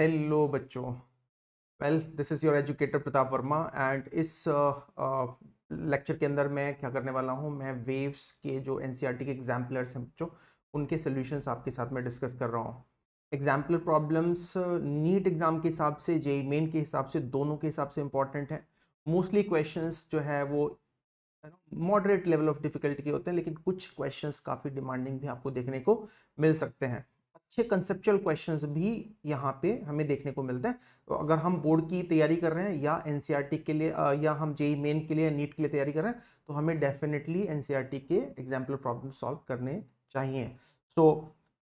Hello बच्चों well this is your educator Pratap Varma and इस lecture uh, uh, के अंदर मैं क्या करने वाला हूँ मैं वेव्स के जो एन सी आर टी के एग्जाम्पलर्स हैं बच्चों उनके सोल्यूशंस आपके साथ में डिस्कस कर रहा हूँ एग्जाम्पलर प्रॉब्लम्स नीट एग्ज़ाम के हिसाब से जे मेन e के हिसाब से दोनों के हिसाब से इंपॉर्टेंट है मोस्टली क्वेश्चन जो है वो मॉडरेट लेवल ऑफ डिफ़िकल्टी के होते हैं लेकिन कुछ क्वेश्चन काफ़ी डिमांडिंग भी आपको देखने को मिल सकते हैं अच्छे कंसेप्चुअल क्वेश्चंस भी यहाँ पे हमें देखने को मिलते हैं तो अगर हम बोर्ड की तैयारी कर रहे हैं या e एन e e के लिए या हम जे मेन के लिए नीट के लिए तैयारी कर रहे हैं तो हमें डेफिनेटली एन के एग्जाम्पल प्रॉब्लम सॉल्व करने चाहिए so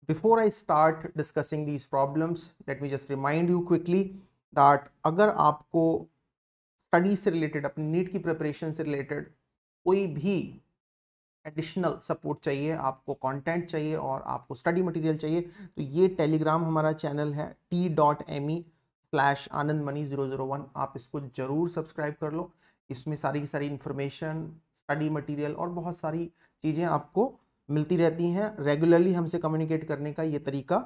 before I start discussing these problems let me just remind you quickly that अगर आपको स्टडी से रिलेटेड अपनी नीट की प्रिपरेशन से रिलेटेड कोई भी एडिशनल सपोर्ट चाहिए आपको कंटेंट चाहिए और आपको स्टडी मटेरियल चाहिए तो ये टेलीग्राम हमारा चैनल है T dot M E slash Anand money zero zero one आप इसको ज़रूर सब्सक्राइब कर लो इसमें सारी की सारी इन्फॉर्मेशन स्टडी मटेरियल और बहुत सारी चीज़ें आपको मिलती रहती हैं रेगुलरली हमसे कम्युनिकेट करने का ये तरीका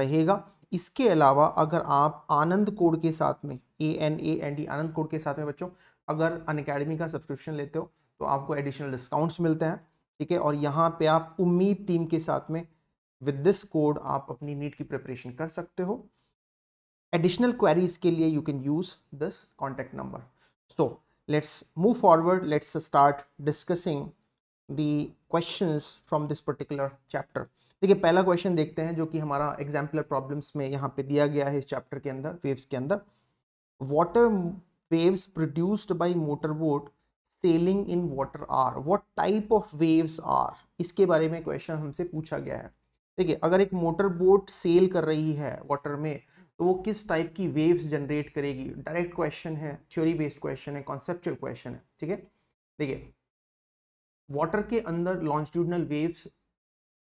रहेगा इसके अलावा अगर आप आनंद कोड के साथ में A N A N D Anand code के साथ में बच्चों अगर अन का सब्सक्रिप्शन लेते हो तो आपको एडिशनल डिस्काउंट्स मिलते हैं ठीक है और यहाँ पे आप उम्मीद टीम के साथ में विद दिस कोड आप अपनी नीट की प्रिपरेशन कर सकते हो एडिशनल क्वेरीज के लिए you can use this contact number so let's move forward let's start discussing the question from this particular chapter देखिए पहला क्वेश्चन देखते हैं जो कि हमारा एग्जाम्पलर प्रॉब्लम्स में यहाँ पे दिया गया है इस चैप्टर के अंदर वेव्स के अंदर water waves produced by motor boat sailing in water are what type of waves are इसके बारे में क्वेश्चन हमसे पूछा गया है ठीक है अगर एक मोटर बोट सेल कर रही है वाटर में तो वो किस टाइप की वेव्स जनरेट करेगी डायरेक्ट क्वेश्चन है थ्योरी बेस्ड क्वेश्चन है कॉन्सेप्चुअल क्वेश्चन है ठीक है देखिए वाटर के अंदर लॉन्चिट्यूडनल वेव्स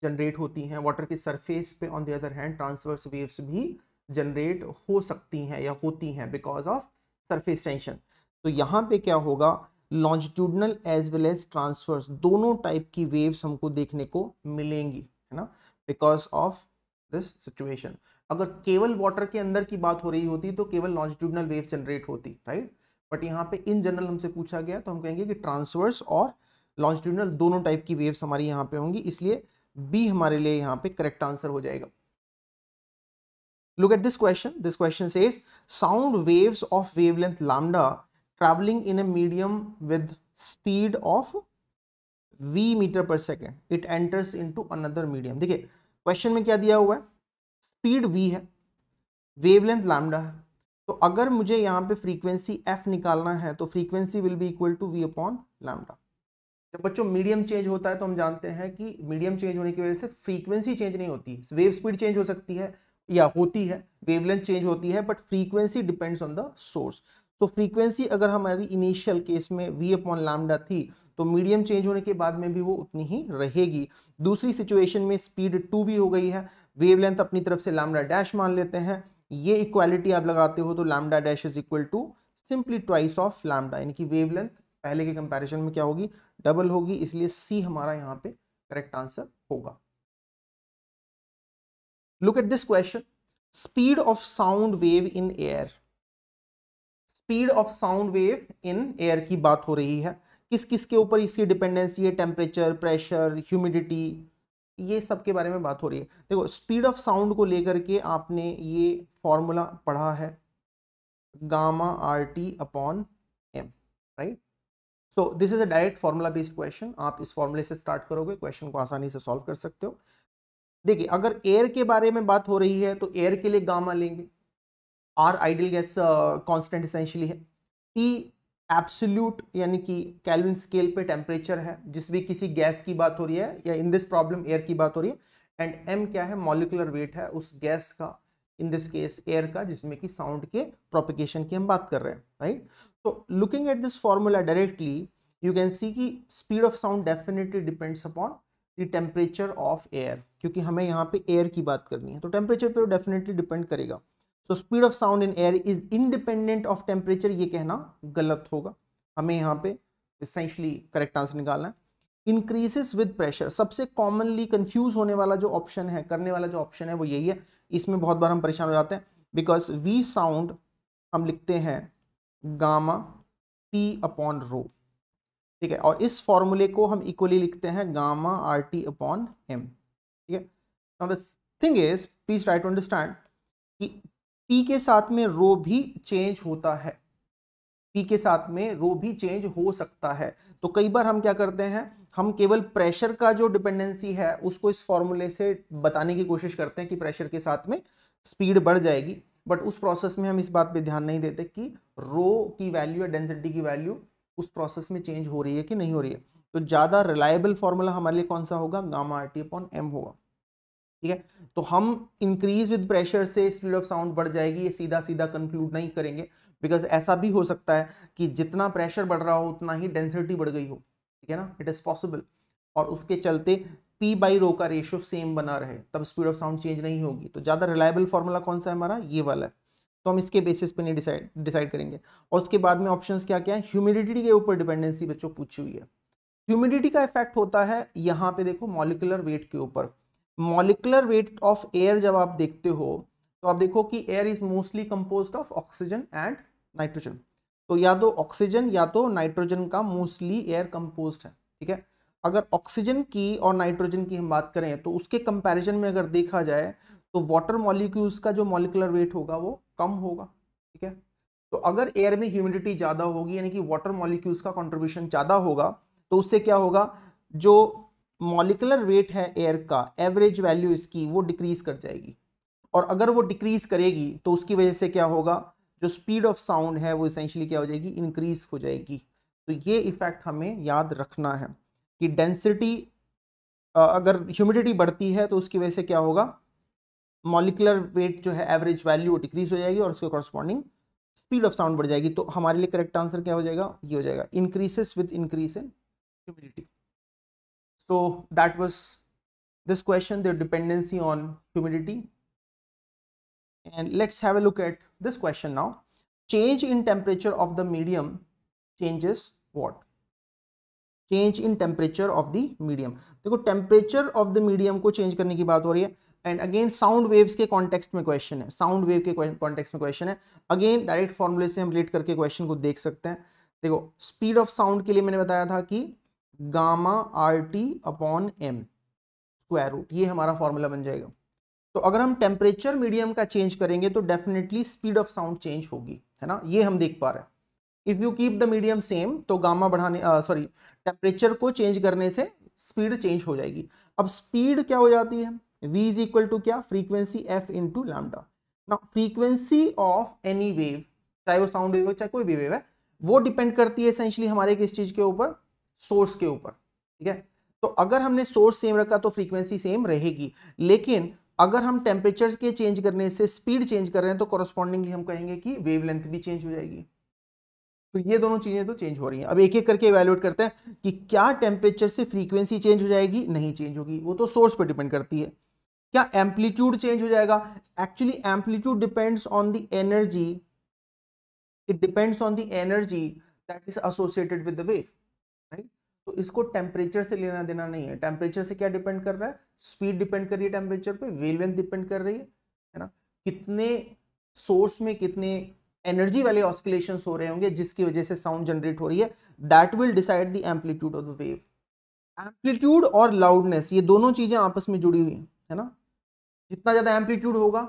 जनरेट होती हैं वाटर के सरफेस पे on the other hand transverse waves भी जनरेट हो सकती हैं या होती हैं बिकॉज ऑफ सरफेस टेंशन तो यहाँ पे क्या होगा longitudinal as well as transverse दोनों टाइप की वेव्स हमको देखने को मिलेंगी है ना बिकॉज ऑफ दिस सिचुएशन अगर केवल वाटर के अंदर की बात हो रही होती तो केवल लॉन्जिट्यूडनल वेव जनरेट होती राइट बट यहाँ पे इन जनरल हमसे पूछा गया तो हम कहेंगे कि ट्रांसवर्स और लॉन्जिट्यूडनल दोनों टाइप की वेव्स हमारी यहाँ पे होंगी इसलिए बी हमारे लिए यहाँ पे करेक्ट आंसर हो जाएगा at this question this question से sound sound of of wavelength lambda traveling in a medium with speed of v meter per second it enters into another medium देखिए क्वेश्चन में क्या दिया हुआ है स्पीड v है वेवलेंथ लैम्डा है तो अगर मुझे यहाँ पे फ्रीक्वेंसी f निकालना है तो frequency will be equal to v upon lambda जब बच्चों मीडियम चेंज होता है तो हम जानते हैं कि मीडियम चेंज होने की वजह से फ्रीक्वेंसी चेंज नहीं होती वेव स्पीड चेंज हो सकती है या होती है वेवलेंथ चेंज होती है but frequency depends on the source तो फ्रीक्वेंसी अगर हमारी इनिशियल केस में वी अपॉन लामडा थी तो मीडियम चेंज होने के बाद में भी वो उतनी ही रहेगी दूसरी सिचुएशन में स्पीड टू भी हो गई है वेवलेंथ अपनी तरफ से लामडा डैश मान लेते हैं ये इक्वालिटी आप लगाते हो तो lambda dash is equal to simply twice of lambda यानी कि वेवलेंथ पहले के कंपैरिजन में क्या होगी डबल होगी इसलिए सी हमारा यहाँ पे करेक्ट आंसर होगा look at this question speed of sound wave in air speed of sound wave in air की बात हो रही है किस किस के ऊपर इसकी डिपेंडेंसी है टेम्परेचर प्रेशर ह्यूमिडिटी ये सब के बारे में बात हो रही है देखो स्पीड ऑफ साउंड को लेकर के आपने ये फॉर्मूला पढ़ा है gamma R T upon M right so this is a direct formula based question आप इस फॉर्मूले से स्टार्ट करोगे क्वेश्चन को आसानी से सॉल्व कर सकते हो देखिए अगर एयर के बारे में बात हो रही है तो एयर के लिए गामा लेंगे R ideal gas constant essentially है टी एब्सोल्यूट यानी कि कैलविन स्केल पे टेम्परेचर है जिस भी किसी गैस की बात हो रही है या इन दिस प्रॉब्लम एयर की बात हो रही है एंड एम क्या है मॉलिकुलर वेट है उस गैस का इन दिस केस एयर का जिसमें कि साउंड के प्रोपिकेशन की हम बात कर रहे हैं राइट तो looking at this formula directly you can see कि speed of sound definitely depends upon the temperature of air क्योंकि हमें यहाँ पे एयर की बात करनी है तो टेम्परेचर पे डेफिनेटली डिपेंड करेगा so speed of sound in air is independent of temperature ये कहना गलत होगा हमें यहाँ पे इसेंशली करेक्ट आंसर निकालना है इंक्रीजेस विद प्रेशर सबसे कॉमनली कंफ्यूज होने वाला जो ऑप्शन है करने वाला जो ऑप्शन है वो यही है इसमें बहुत बार हम परेशान हो जाते हैं बिकॉज वी साउंड हम लिखते हैं गामा पी अपॉन रो ठीक है और इस फॉर्मूले को हम इक्वली लिखते हैं gamma R T upon M ठीक है thing is please try to understand कि पी के साथ में रो भी चेंज होता है पी के साथ में रो भी चेंज हो सकता है तो कई बार हम क्या करते हैं हम केवल प्रेशर का जो डिपेंडेंसी है उसको इस फॉर्मूले से बताने की कोशिश करते हैं कि प्रेशर के साथ में स्पीड बढ़ जाएगी बट उस प्रोसेस में हम इस बात पे ध्यान नहीं देते कि रो की वैल्यू या डेंसिटी की वैल्यू उस प्रोसेस में चेंज हो रही है कि नहीं हो रही है तो ज़्यादा रिलायबल फॉर्मूला हमारे लिए कौन सा होगा gamma R T upon M होगा ठीक है तो हम इंक्रीज विद प्रेशर से स्पीड ऑफ साउंड बढ़ जाएगी ये सीधा सीधा कंक्लूड नहीं करेंगे बिकॉज ऐसा भी हो सकता है कि जितना प्रेशर बढ़ रहा हो उतना ही डेंसिटी बढ़ गई हो ठीक है ना इट इज़ पॉसिबल और उसके चलते पी बाई रो का रेशियो सेम बना रहे तब स्पीड ऑफ साउंड चेंज नहीं होगी तो ज़्यादा रिलायबल फॉर्मूला कौन सा है हमारा ये वाला है तो हम इसके बेसिस पे नहीं डिसाइड डिसाइड करेंगे और उसके बाद में ऑप्शंस क्या क्या है ह्यूमिडिटी के ऊपर डिपेंडेंसी बच्चों पूछी हुई है ह्यूमिडिटी का इफेक्ट होता है यहाँ पे देखो मॉलिकुलर वेट के ऊपर मॉलिकुलर वेट ऑफ एयर जब आप देखते हो तो आप देखो कि air is mostly compose of oxygen and nitrogen तो या तो ऑक्सीजन या तो नाइट्रोजन का मोस्टली एयर कंपोज है ठीक है अगर ऑक्सीजन की और नाइट्रोजन की हम बात करें तो उसके कंपैरिजन में अगर देखा जाए तो वाटर मॉलिक्यूल्स का जो मॉलिकुलर वेट होगा वो कम होगा ठीक है तो अगर एयर में ह्यूमिडिटी ज़्यादा होगी यानी कि वाटर मॉलिक्यूल्स का कॉन्ट्रीब्यूशन ज़्यादा होगा तो उससे क्या होगा जो मॉलिकुलर वेट है एयर का एवरेज वैल्यू इसकी वो डिक्रीज कर जाएगी और अगर वो डिक्रीज करेगी तो उसकी वजह से क्या होगा जो स्पीड ऑफ साउंड है वो इसेंशली क्या हो जाएगी इंक्रीज हो जाएगी तो ये इफ़ेक्ट हमें याद रखना है कि डेंसिटी अगर ह्यूमिडिटी बढ़ती है तो उसकी वजह से क्या होगा मॉलिकुलर वेट जो है एवरेज वैल्यू डिक्रीज हो जाएगी और उसके कॉरस्पॉन्डिंग स्पीड ऑफ साउंड बढ़ जाएगी तो हमारे लिए करेक्ट आंसर क्या हो जाएगा ये हो जाएगा increases with increase in humidity So that was this question, the dependency on humidity. And let's have a look at this question now. Change in temperature of the medium changes what? Change in temperature of the medium. देखो temperature of the medium को change करने की बात हो रही है and again sound waves के context में क्वेश्चन है साउंड वेव के कॉन्टेक्स्ट में क्वेश्चन है अगेन डायरेक्ट फॉर्मूले से हम रिलेट करके क्वेश्चन को देख सकते हैं देखो स्पीड ऑफ साउंड के लिए मैंने बताया था कि gamma R T upon M square root ये हमारा फॉर्मूला बन जाएगा तो अगर हम टेम्परेचर मीडियम का चेंज करेंगे तो definitely speed of sound change होगी है ना ये हम देख पा रहे हैं if you keep the medium same तो गामा बढ़ाने सॉरी टेम्परेचर को चेंज करने से स्पीड चेंज हो जाएगी अब स्पीड क्या हो जाती है v इज इक्वल टू क्या फ्रीक्वेंसी f इंटू लैमडा ना फ्रीक्वेंसी ऑफ एनी वेव चाहे वो साउंड वेव चाहे कोई भी वेव है वो डिपेंड करती है एसेंशली हमारे किस चीज़ के ऊपर सोर्स के ऊपर ठीक है तो अगर हमने सोर्स सेम रखा तो फ्रीक्वेंसी सेम रहेगी लेकिन अगर हम टेम्परेचर के चेंज करने से स्पीड चेंज कर रहे हैं तो कॉरस्पॉन्डिंगली हम कहेंगे कि वेवलेंथ भी चेंज हो जाएगी तो ये दोनों चीज़ें तो चेंज हो रही हैं अब एक एक करके एवेल्युएट करते हैं कि क्या टेम्परेचर से फ्रीक्वेंसी चेंज हो जाएगी नहीं चेंज होगी वो तो सोर्स पर डिपेंड करती है क्या एम्पलीट्यूड चेंज हो जाएगा actually amplitude depends on the energy it depends on the energy that is associated with the wave right तो इसको टेम्परेचर से लेना देना नहीं है टेम्परेचर से क्या डिपेंड कर रहा है स्पीड डिपेंड कर रही है टेम्परेचर पे वेवलेंथ डिपेंड कर रही है है ना कितने सोर्स में कितने एनर्जी वाले ऑस्किलेशन हो रहे होंगे जिसकी वजह से साउंड जनरेट हो रही है that will decide the amplitude of the wave amplitude और लाउडनेस ये दोनों चीज़ें आपस में जुड़ी हुई हैं है ना जितना ज़्यादा एम्पलीट्यूड होगा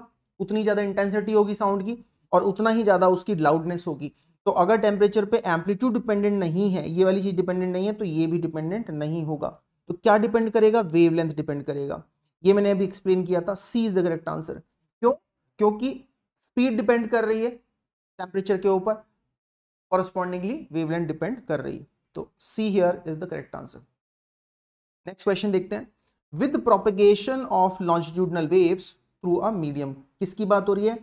उतनी ज़्यादा इंटेंसिटी होगी साउंड की और उतना ही ज़्यादा उसकी लाउडनेस होगी तो अगर टेम्परेचर पे एम्पलीट्यूड डिपेंडेंट नहीं है ये वाली चीज़ डिपेंडेंट नहीं है तो ये भी डिपेंडेंट नहीं होगा तो क्या डिपेंड करेगा वेवलेंथ डिपेंड करेगा ये मैंने अभी एक्सप्लेन किया था C is the correct answer क्यों क्योंकि स्पीड डिपेंड कर रही है टेम्परेचर के ऊपर कॉरस्पॉन्डिंगली वेवलेंथ डिपेंड कर रही है तो C here is the correct answer next question देखते हैं with propagation of longitudinal waves through a medium किसकी बात हो रही है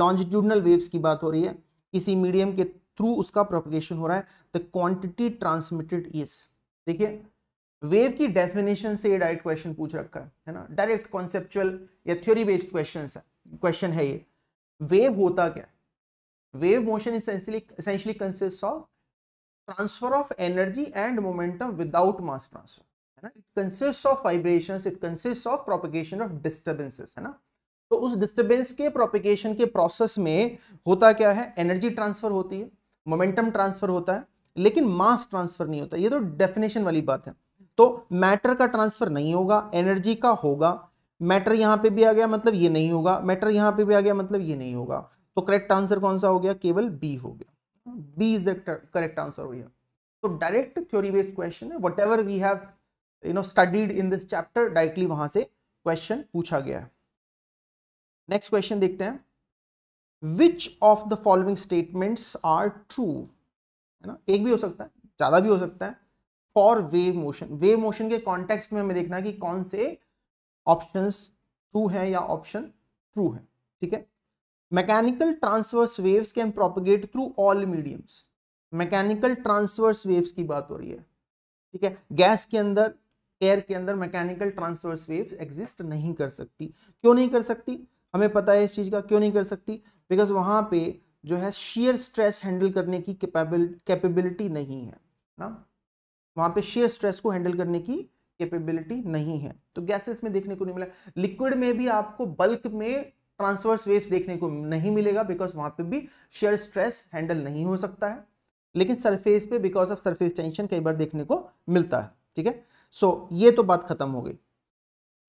लॉन्जिट्यूडनल वेव्स की बात हो रही है किसी मीडियम के थ्रू उसका प्रोपगेशन हो रहा है द क्वांटिटी ट्रांसमिटेड इज देखिए वेव की डेफिनेशन से ये डायरेक्ट क्वेश्चन पूछ रखा है है ना डायरेक्ट कॉन्सेप्चुअल या थ्योरी बेस्ड क्वेश्चन है क्वेश्चन है ये वेव होता क्या wave motion essentially consist of transfer of energy and momentum without mass transfer है ना it consist of vibration it consist of propagation of disturbances है ना तो उस डिस्टर्बेंस के प्रोपगेशन के प्रोसेस में होता क्या है एनर्जी ट्रांसफर होती है मोमेंटम ट्रांसफर होता है लेकिन मास ट्रांसफर नहीं होता ये तो डेफिनेशन वाली बात है तो मैटर का ट्रांसफर नहीं होगा एनर्जी का होगा मैटर यहां पे भी आ गया मतलब ये नहीं होगा मैटर यहां पे भी आ गया मतलब ये नहीं होगा तो करेक्ट आंसर कौन सा हो गया केवल बी हो गया B is the correct answer हो गया तो डायरेक्ट थ्योरी बेस्ड क्वेश्चन है whatever we have you know studied in this chapter directly वहां से क्वेश्चन पूछा गया है नेक्स्ट क्वेश्चन देखते हैं which of the following statements are true है ना एक भी हो सकता है ज़्यादा भी हो सकता है for wave motion wave motion के कॉन्टेक्स्ट में हमें देखना है कि कौन से ऑप्शन ट्रू हैं या ऑप्शन ट्रू है ठीक है mechanical transverse waves can propagate through all mediums mechanical transverse waves की बात हो रही है ठीक है गैस के अंदर एयर के अंदर मैकेनिकल ट्रांसवर्स वेव्स एग्जिस्ट नहीं कर सकती क्यों नहीं कर सकती हमें पता है इस चीज़ का क्यों नहीं कर सकती बिकॉज वहाँ पे जो है शेयर स्ट्रेस हैंडल करने की कैपेबिलिटी नहीं है ना वहाँ पे शेयर स्ट्रेस को हैंडल करने की कैपेबिलिटी नहीं है तो गैसेस में देखने को नहीं मिला लिक्विड में भी आपको बल्क में ट्रांसवर्स वेव्स देखने को नहीं मिलेगा बिकॉज वहाँ पे भी शेयर स्ट्रेस हैंडल नहीं हो सकता है लेकिन सरफेस पे बिकॉज ऑफ सरफेस टेंशन कई बार देखने को मिलता है ठीक है सो ये तो बात खत्म हो गई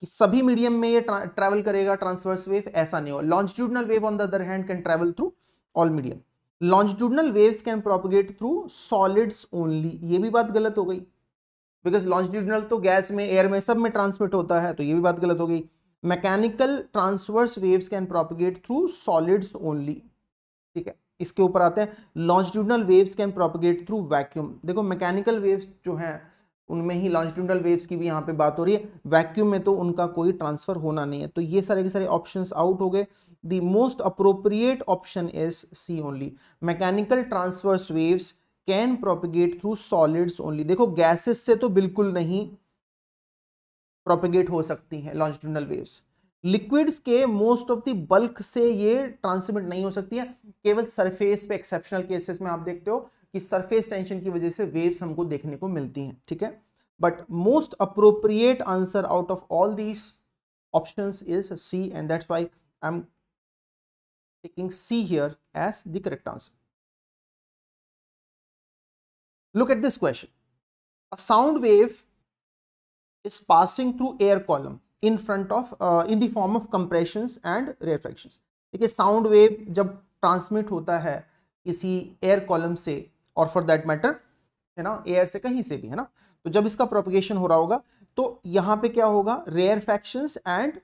कि सभी मीडियम में ये ट्रा, ट्रैवल करेगा ट्रांसवर्स वेव ऐसा नहीं हो longitudinal wave on the other hand can travel through all medium longitudinal waves can propagate through solids only ये भी बात गलत हो गई बिकॉज लॉन्जिट्यूडनल तो गैस में एयर में सब में ट्रांसमिट होता है तो ये भी बात गलत हो गई mechanical transverse waves can propagate through solids only ठीक है इसके ऊपर आते हैं longitudinal waves can propagate through vacuum देखो मैकेनिकल वेव्स जो हैं उनमें ही लॉन्जिट्यूडल वेव्स की भी यहाँ पे बात हो रही है वैक्यूम में तो उनका कोई ट्रांसफर होना नहीं है तो ये सारे के सारे ऑप्शंस आउट हो गए the most appropriate option is C only mechanical transverse waves can propagate through solids only देखो गैसेस से तो बिल्कुल नहीं प्रोपिगेट हो सकती हैं लॉन्जिट्यूडल वेव्स लिक्विड्स के मोस्ट ऑफ द बल्क से ये ट्रांसमिट नहीं हो सकती है केवल सरफेस पे एक्सेप्शनल केसेस में आप देखते हो कि सरफेस टेंशन की वजह से वेव्स हमको देखने को मिलती हैं ठीक है but most appropriate answer out of all these option is C and that's why I am taking C here as the correct answer look at this question a sound wave is passing through air column in front of uh, in the form of compressions and rarefactions देखिए sound wave जब transmit होता है किसी air column से और for that matter है ना air से कहीं से भी है ना तो जब इसका प्रोपगेशन हो रहा होगा तो यहाँ पे क्या होगा rarefaction and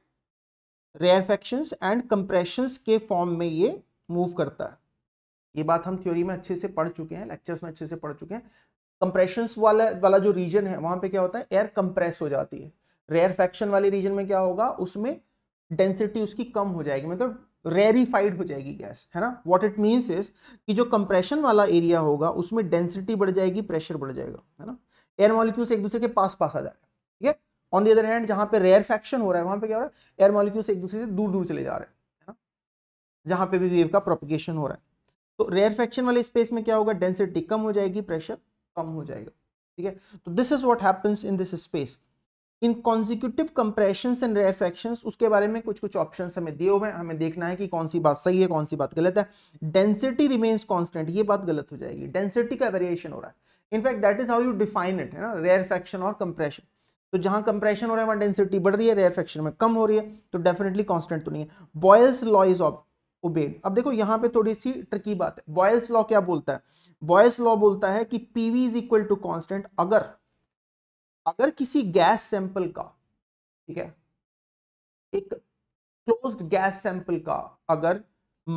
rarefaction and compression के फॉर्म में ये मूव करता है ये बात हम थ्योरी में अच्छे से पढ़ चुके हैं लेक्चर्स में अच्छे से पढ़ चुके हैं कंप्रेशन वाला वाला जो रीजन है वहां पे क्या होता है एयर कंप्रेस हो जाती है रेयर फैक्शन वाले रीजन में क्या होगा उसमें डेंसिटी उसकी कम हो जाएगी मतलब रेरीफाइड हो जाएगी गैस है ना वॉट इट मीन्स इज कि जो कंप्रेशन वाला एरिया होगा उसमें डेंसिटी बढ़ जाएगी प्रेशर बढ़ जाएगा है ना एयर मॉलिक्यूल्स एक दूसरे के पास पास आ जाएगा ठीक है ऑन द अदर हैंड जहाँ पे फैक्शन हो रहा है वहाँ पे क्या हो रहा है एयर मॉलिक्यूल्स एक दूसरे से दूर दूर चले जा रहे हैं है ना जहाँ पे भी वेव का प्रोपिगेशन हो रहा है तो रेयर फैक्शन वाले स्पेस में क्या होगा डेंसिटी कम हो जाएगी प्रेशर कम हो जाएगा ठीक है तो this is what happens in this space in consecutive compression and rarefaction उसके बारे में कुछ कुछ ऑप्शन हमें दिए हुए हैं हमें देखना है कि कौन सी बात सही है कौन सी बात गलत है डेंसिटी रिमेन्स कॉन्स्टेंट ये बात गलत हो जाएगी डेंसिटी का वेरिएशन हो रहा है in fact that is how you define it है ना रेयरफेक्शन और कंप्रेशन तो जहां कंप्रेशन हो रहा है वहां डेंसिटी बढ़ रही है रेयरफेक्शन में कम हो रही है तो डेफिनेटली कॉन्स्टेंट तो नहीं है Boyle's law is of obeyed अब देखो यहाँ पे थोड़ी सी ट्रिकी बात है बॉयल्स लॉ क्या बोलता है बॉयल्स लॉ बोलता है कि PV is equal to constant अगर अगर किसी गैस सैंपल का ठीक है एक क्लोज्ड गैस सैंपल का अगर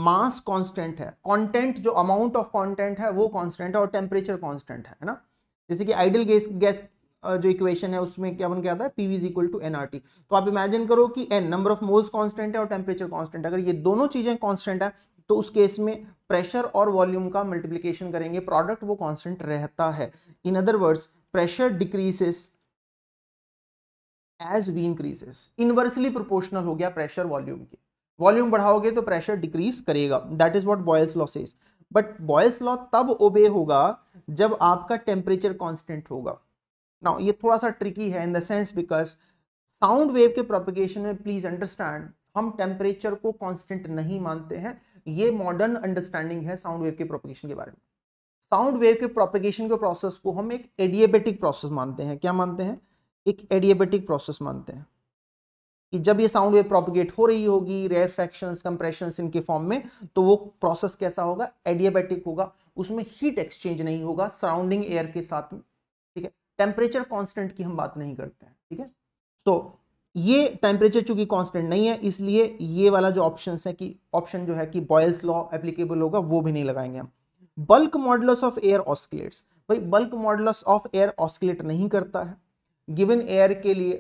मास कांस्टेंट है कंटेंट जो अमाउंट ऑफ कंटेंट है वो कांस्टेंट है और टेम्परेचर कांस्टेंट है ना जैसे कि आइडियल गैस गैस जो इक्वेशन है उसमें क्या बन क्या है P is equal to N R T तो आप इमेजिन करो कि N number of moles constant है और टेम्परेचर कांस्टेंट अगर ये दोनों चीज़ें कांस्टेंट है तो उस केस में प्रेशर और वॉल्यूम का मल्टीप्लिकेशन करेंगे प्रोडक्ट वो कांस्टेंट रहता है in other words pressure decreases as we increases inversely proportional हो गया प्रेशर वॉल्यूम के वॉल्यूम बढ़ाओगे तो प्रेशर डिक्रीज करेगा that is what Boyle's law says but Boyle's law तब ओबे होगा जब आपका टेम्परेचर कॉन्स्टेंट होगा ना ये थोड़ा सा ट्रिकी है in the sense because sound wave के प्रोपिगेशन में प्लीज अंडरस्टैंड हम टेम्परेचर को कॉन्स्टेंट नहीं मानते हैं ये मॉडर्न अंडरस्टैंडिंग है साउंड वेव के प्रोपिगेशन के बारे में साउंड वेव के प्रोपिगेशन के प्रोसेस को हम एक एडियाबेटिक प्रोसेस मानते हैं क्या मानते हैं एक एडियाबेटिक प्रोसेस मानते हैं कि जब ये साउंड वेव प्रोपिगेट हो रही होगी रेयर फैक्शन कंप्रेशन इनके फॉर्म में तो वो प्रोसेस कैसा होगा एडियाबेटिक होगा उसमें हीट एक्सचेंज नहीं होगा सराउंडिंग एयर के साथ में ठीक है टेम्परेचर कॉन्स्टेंट की हम बात नहीं करते हैं ठीक है so, ये टेम्परेचर चूंकि कॉन्स्टेंट नहीं है इसलिए ये वाला जो ऑप्शन है कि ऑप्शन जो है कि बॉयल्स लॉ एप्लीकेबल होगा वो भी नहीं लगाएंगे हम bulk modulus of air oscillates भाई bulk modulus of air oscillate नहीं करता है गिवन एयर के लिए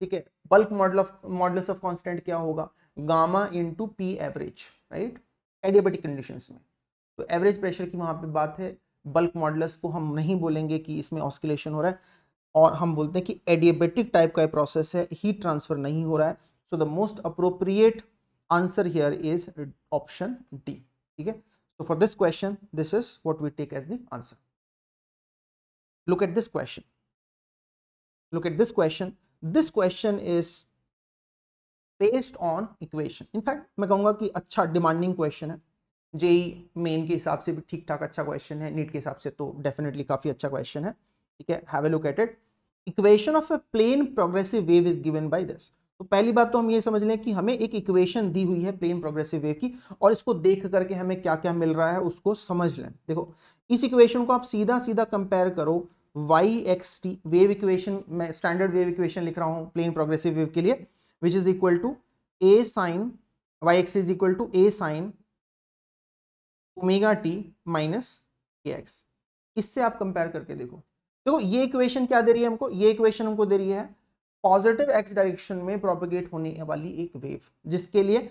ठीक है bulk modulus of modulus of constant क्या होगा gamma into P average right adiabatic conditions में तो एवरेज प्रेशर की वहां पे बात है बल्क मॉडल्स को हम नहीं बोलेंगे कि इसमें ऑस्किलेशन हो रहा है और हम बोलते हैं कि एडियाबेटिक टाइप का प्रोसेस है हीट ट्रांसफर नहीं हो रहा है so the most appropriate answer here is option D ठीक है so for this question this is what we take as the answer look at this question look at this question this question is based on equation in fact mai kahunga ki acha demanding question hai je main ke hisab se bhi theek thak acha question hai neat ke hisab se to definitely kafi acha question hai theek hai have a look at it equation of a plane progressive wave is given by this तो पहली बात तो हम ये समझ लें कि हमें एक इक्वेशन दी हुई है प्लेन प्रोग्रेसिव वेव की और इसको देख करके हमें क्या क्या मिल रहा है उसको समझ लें देखो इस इक्वेशन को आप सीधा सीधा कंपेयर करो Y X T wave equation मैं स्टैंडर्ड वेव इक्वेशन लिख रहा हूँ प्लेन प्रोग्रेसिव वेव के लिए which is equal to A sine Y X is equal to A sine omega T minus K X इससे आप कंपेयर करके देखो देखो ये इक्वेशन क्या दे रही है हमको ये इक्वेशन हमको दे रही है पॉजिटिव एक्स डायरेक्शन में प्रोपोगेट होने वाली एक वेव जिसके लिए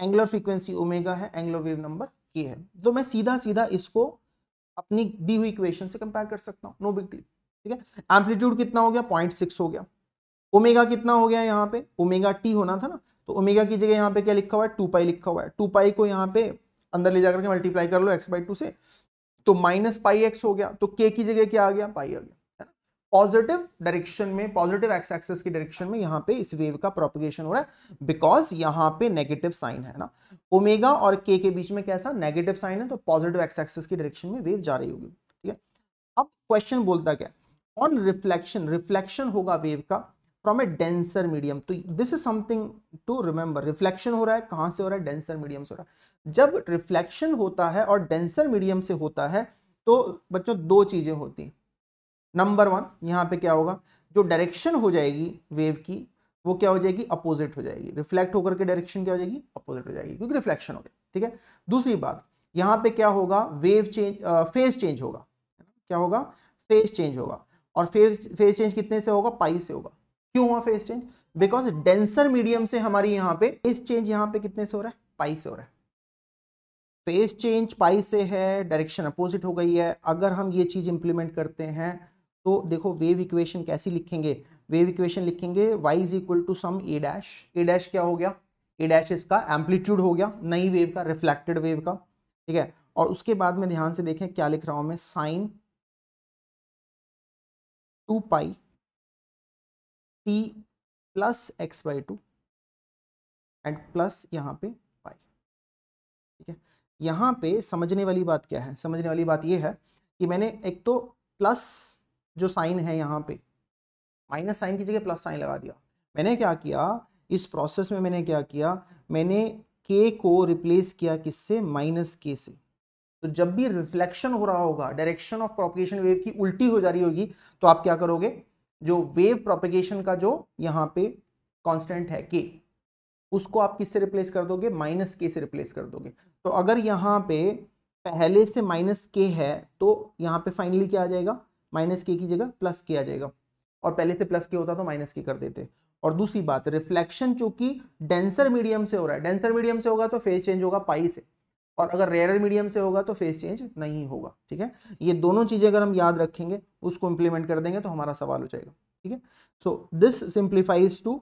एंगुलर फ्रीक्वेंसी ओमेगा है एंगुलर वेव नंबर के है तो मैं सीधा सीधा इसको अपनी दी हुई इक्वेशन से कंपेयर कर सकता हूँ नो बिग डील ठीक है एम्पलीट्यूड कितना हो गया पॉइंट सिक्स हो गया ओमेगा कितना हो गया यहाँ पे ओमेगा टी होना था ना तो ओमेगा की जगह यहाँ पे क्या लिखा हुआ है टू पाई लिखा हुआ है टू पाई को यहाँ पे अंदर ले जाकर के मल्टीप्लाई कर लो एक्स बाई टू से तो माइनस पाई एक्स हो गया तो के की जगह क्या आ गया पाई आ गया पॉजिटिव डायरेक्शन में पॉजिटिव एक्स एक्सेस की डायरेक्शन में यहाँ पे इस वेव का प्रोपोगेशन हो रहा है बिकॉज यहाँ पे नेगेटिव साइन है ना ओमेगा और के के बीच में कैसा नेगेटिव साइन है तो पॉजिटिव एक्स एक्सेस की डायरेक्शन में वेव जा रही होगी ठीक है अब क्वेश्चन बोलता क्या ऑन रिफ्लेक्शन रिफ्लेक्शन होगा वेव का फ्रॉम ए डेंसर मीडियम तो this is something to remember reflection हो रहा है कहाँ से हो रहा है डेंसर मीडियम से हो रहा है जब रिफ्लेक्शन होता है और डेंसर मीडियम से होता है तो बच्चों दो चीज़ें होती हैं नंबर वन यहाँ पे क्या होगा जो डायरेक्शन हो जाएगी वेव की वो क्या हो जाएगी अपोजिट हो जाएगी रिफ्लेक्ट होकर के डायरेक्शन क्या हो जाएगी अपोजिट हो जाएगी क्योंकि रिफ्लेक्शन हो गया ठीक है दूसरी बात यहाँ पे क्या होगा वेव चेंज फेज चेंज होगा क्या होगा फेज चेंज होगा और फेज फेज चेंज कितने से होगा पाई से होगा क्यों हुआ phase change because denser medium से हमारी यहाँ पे फेज चेंज यहाँ पे कितने से हो रहा है पाई से हो रहा है फेज चेंज पाई से है डायरेक्शन अपोजिट हो गई है अगर हम ये चीज़ इंप्लीमेंट करते हैं तो देखो वेव इक्वेशन कैसी लिखेंगे वेव इक्वेशन लिखेंगे Y is equal to some A dash A dash क्या हो गया ए डैश इसका एम्पलीट्यूड हो गया नई वेव का रिफ्लेक्टेड वेव का ठीक है और उसके बाद में ध्यान से देखें क्या लिख रहा हूं मैं sine two pi T plus X by two and plus यहां पे पाई ठीक है यहां पे समझने वाली बात क्या है समझने वाली बात ये है कि मैंने एक तो प्लस जो साइन है यहाँ पे माइनस साइन की जगह प्लस साइन लगा दिया मैंने क्या किया इस प्रोसेस में मैंने क्या किया मैंने के को रिप्लेस किया किससे माइनस के से तो जब भी रिफ्लेक्शन हो रहा होगा डायरेक्शन ऑफ प्रोपगेशन वेव की उल्टी हो जा रही होगी तो आप क्या करोगे जो वेव प्रोपगेशन का जो यहाँ पे कॉन्स्टेंट है के उसको आप किससे रिप्लेस कर दोगे माइनस के से रिप्लेस कर दोगे तो अगर यहाँ पे पहले से माइनस के है तो यहाँ पे फाइनली क्या आ जाएगा माइनस के की जगह प्लस किया जाएगा और पहले से प्लस के होता तो माइनस के कर देते और दूसरी बात रिफ्लेक्शन चूंकि डेंसर मीडियम से हो रहा है डेंसर मीडियम से होगा तो फेज चेंज होगा पाई से और अगर रेयर मीडियम से होगा तो फेज चेंज नहीं होगा ठीक है ये दोनों चीज़ें अगर हम याद रखेंगे उसको इंप्लीमेंट कर देंगे तो हमारा सवाल हो जाएगा ठीक है so this simplifies to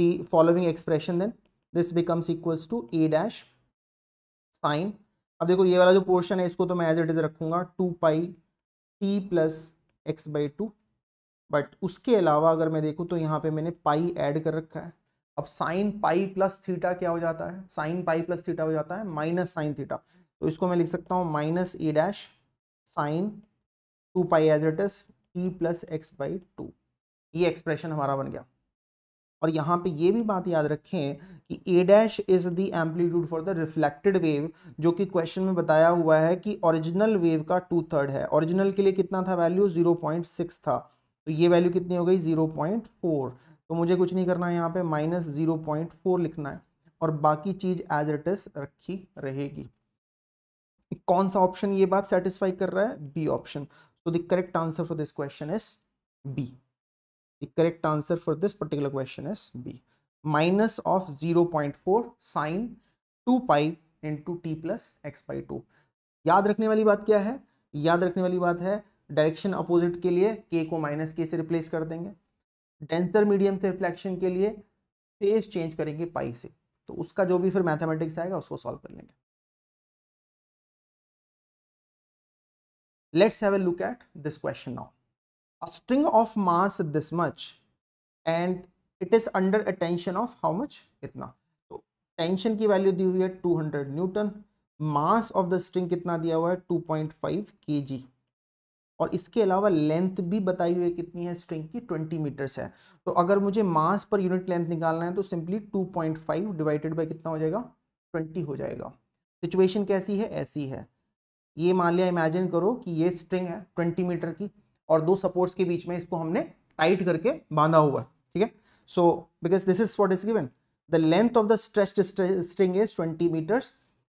the following expression then this becomes equals to A dash sine अब देखो ये वाला जो पोर्शन है इसको तो मैं एज इट इज़ रखूंगा two pi T plus X by two but उसके अलावा अगर मैं देखूँ तो यहाँ पे मैंने पाई ऐड कर रखा है अब साइन पाई प्लस थीटा क्या हो जाता है साइन पाई प्लस थीटा हो जाता है माइनस साइन थीटा तो इसको मैं लिख सकता हूँ minus E dash sine two pi as it is T plus X by two ये एक्सप्रेशन हमारा बन गया और यहाँ पे ये भी बात याद रखें कि A dash is the amplitude for the reflected wave जो कि क्वेश्चन में बताया हुआ है कि ओरिजिनल वेव का टू थर्ड है ओरिजिनल के लिए कितना था वैल्यू जीरो पॉइंट सिक्स था तो ये वैल्यू कितनी हो गई जीरो पॉइंट फोर तो मुझे कुछ नहीं करना है यहाँ पे माइनस जीरो पॉइंट फोर लिखना है और बाकी चीज़ एज इट इज़ रखी रहेगी कौन सा ऑप्शन ये बात सेटिस्फाई कर रहा है B option so the correct answer for this question is B The correct answer for this particular question is B. Minus of 0.4 sin 2 pi into t plus x by 2. याद रखने वाली बात क्या है याद रखने वाली बात है डायरेक्शन अपोजिट के लिए के को माइनस के से रिप्लेस कर देंगे डेंसर मीडियम से रिफ्लेक्शन के लिए फेस चेंज करेंगे पाई से तो उसका जो भी फिर मैथमेटिक्स आएगा उसको सॉल्व कर लेंगे let's have a look at this question now a string of mass this much and it is under a tension of how much इतना so तो tension की value दी हुई है 200 newton mass of the string कितना दिया हुआ है 2.5 kg और इसके अलावा लेंथ भी बताई हुई कितनी है स्ट्रिंग की 20 मीटर्स है तो अगर मुझे मास पर यूनिट लेंथ निकालना है तो सिंपली 2.5 डिवाइडेड बाय कितना हो जाएगा 20 हो जाएगा सिचुएशन कैसी है ऐसी है ये मान लिया इमेजिन करो कि ये स्ट्रिंग है 20 मीटर की और दो सपोर्ट्स के बीच में इसको हमने टाइट करके बांधा हुआ है ठीक है so because this is what is given the length of the stressed string is twenty metres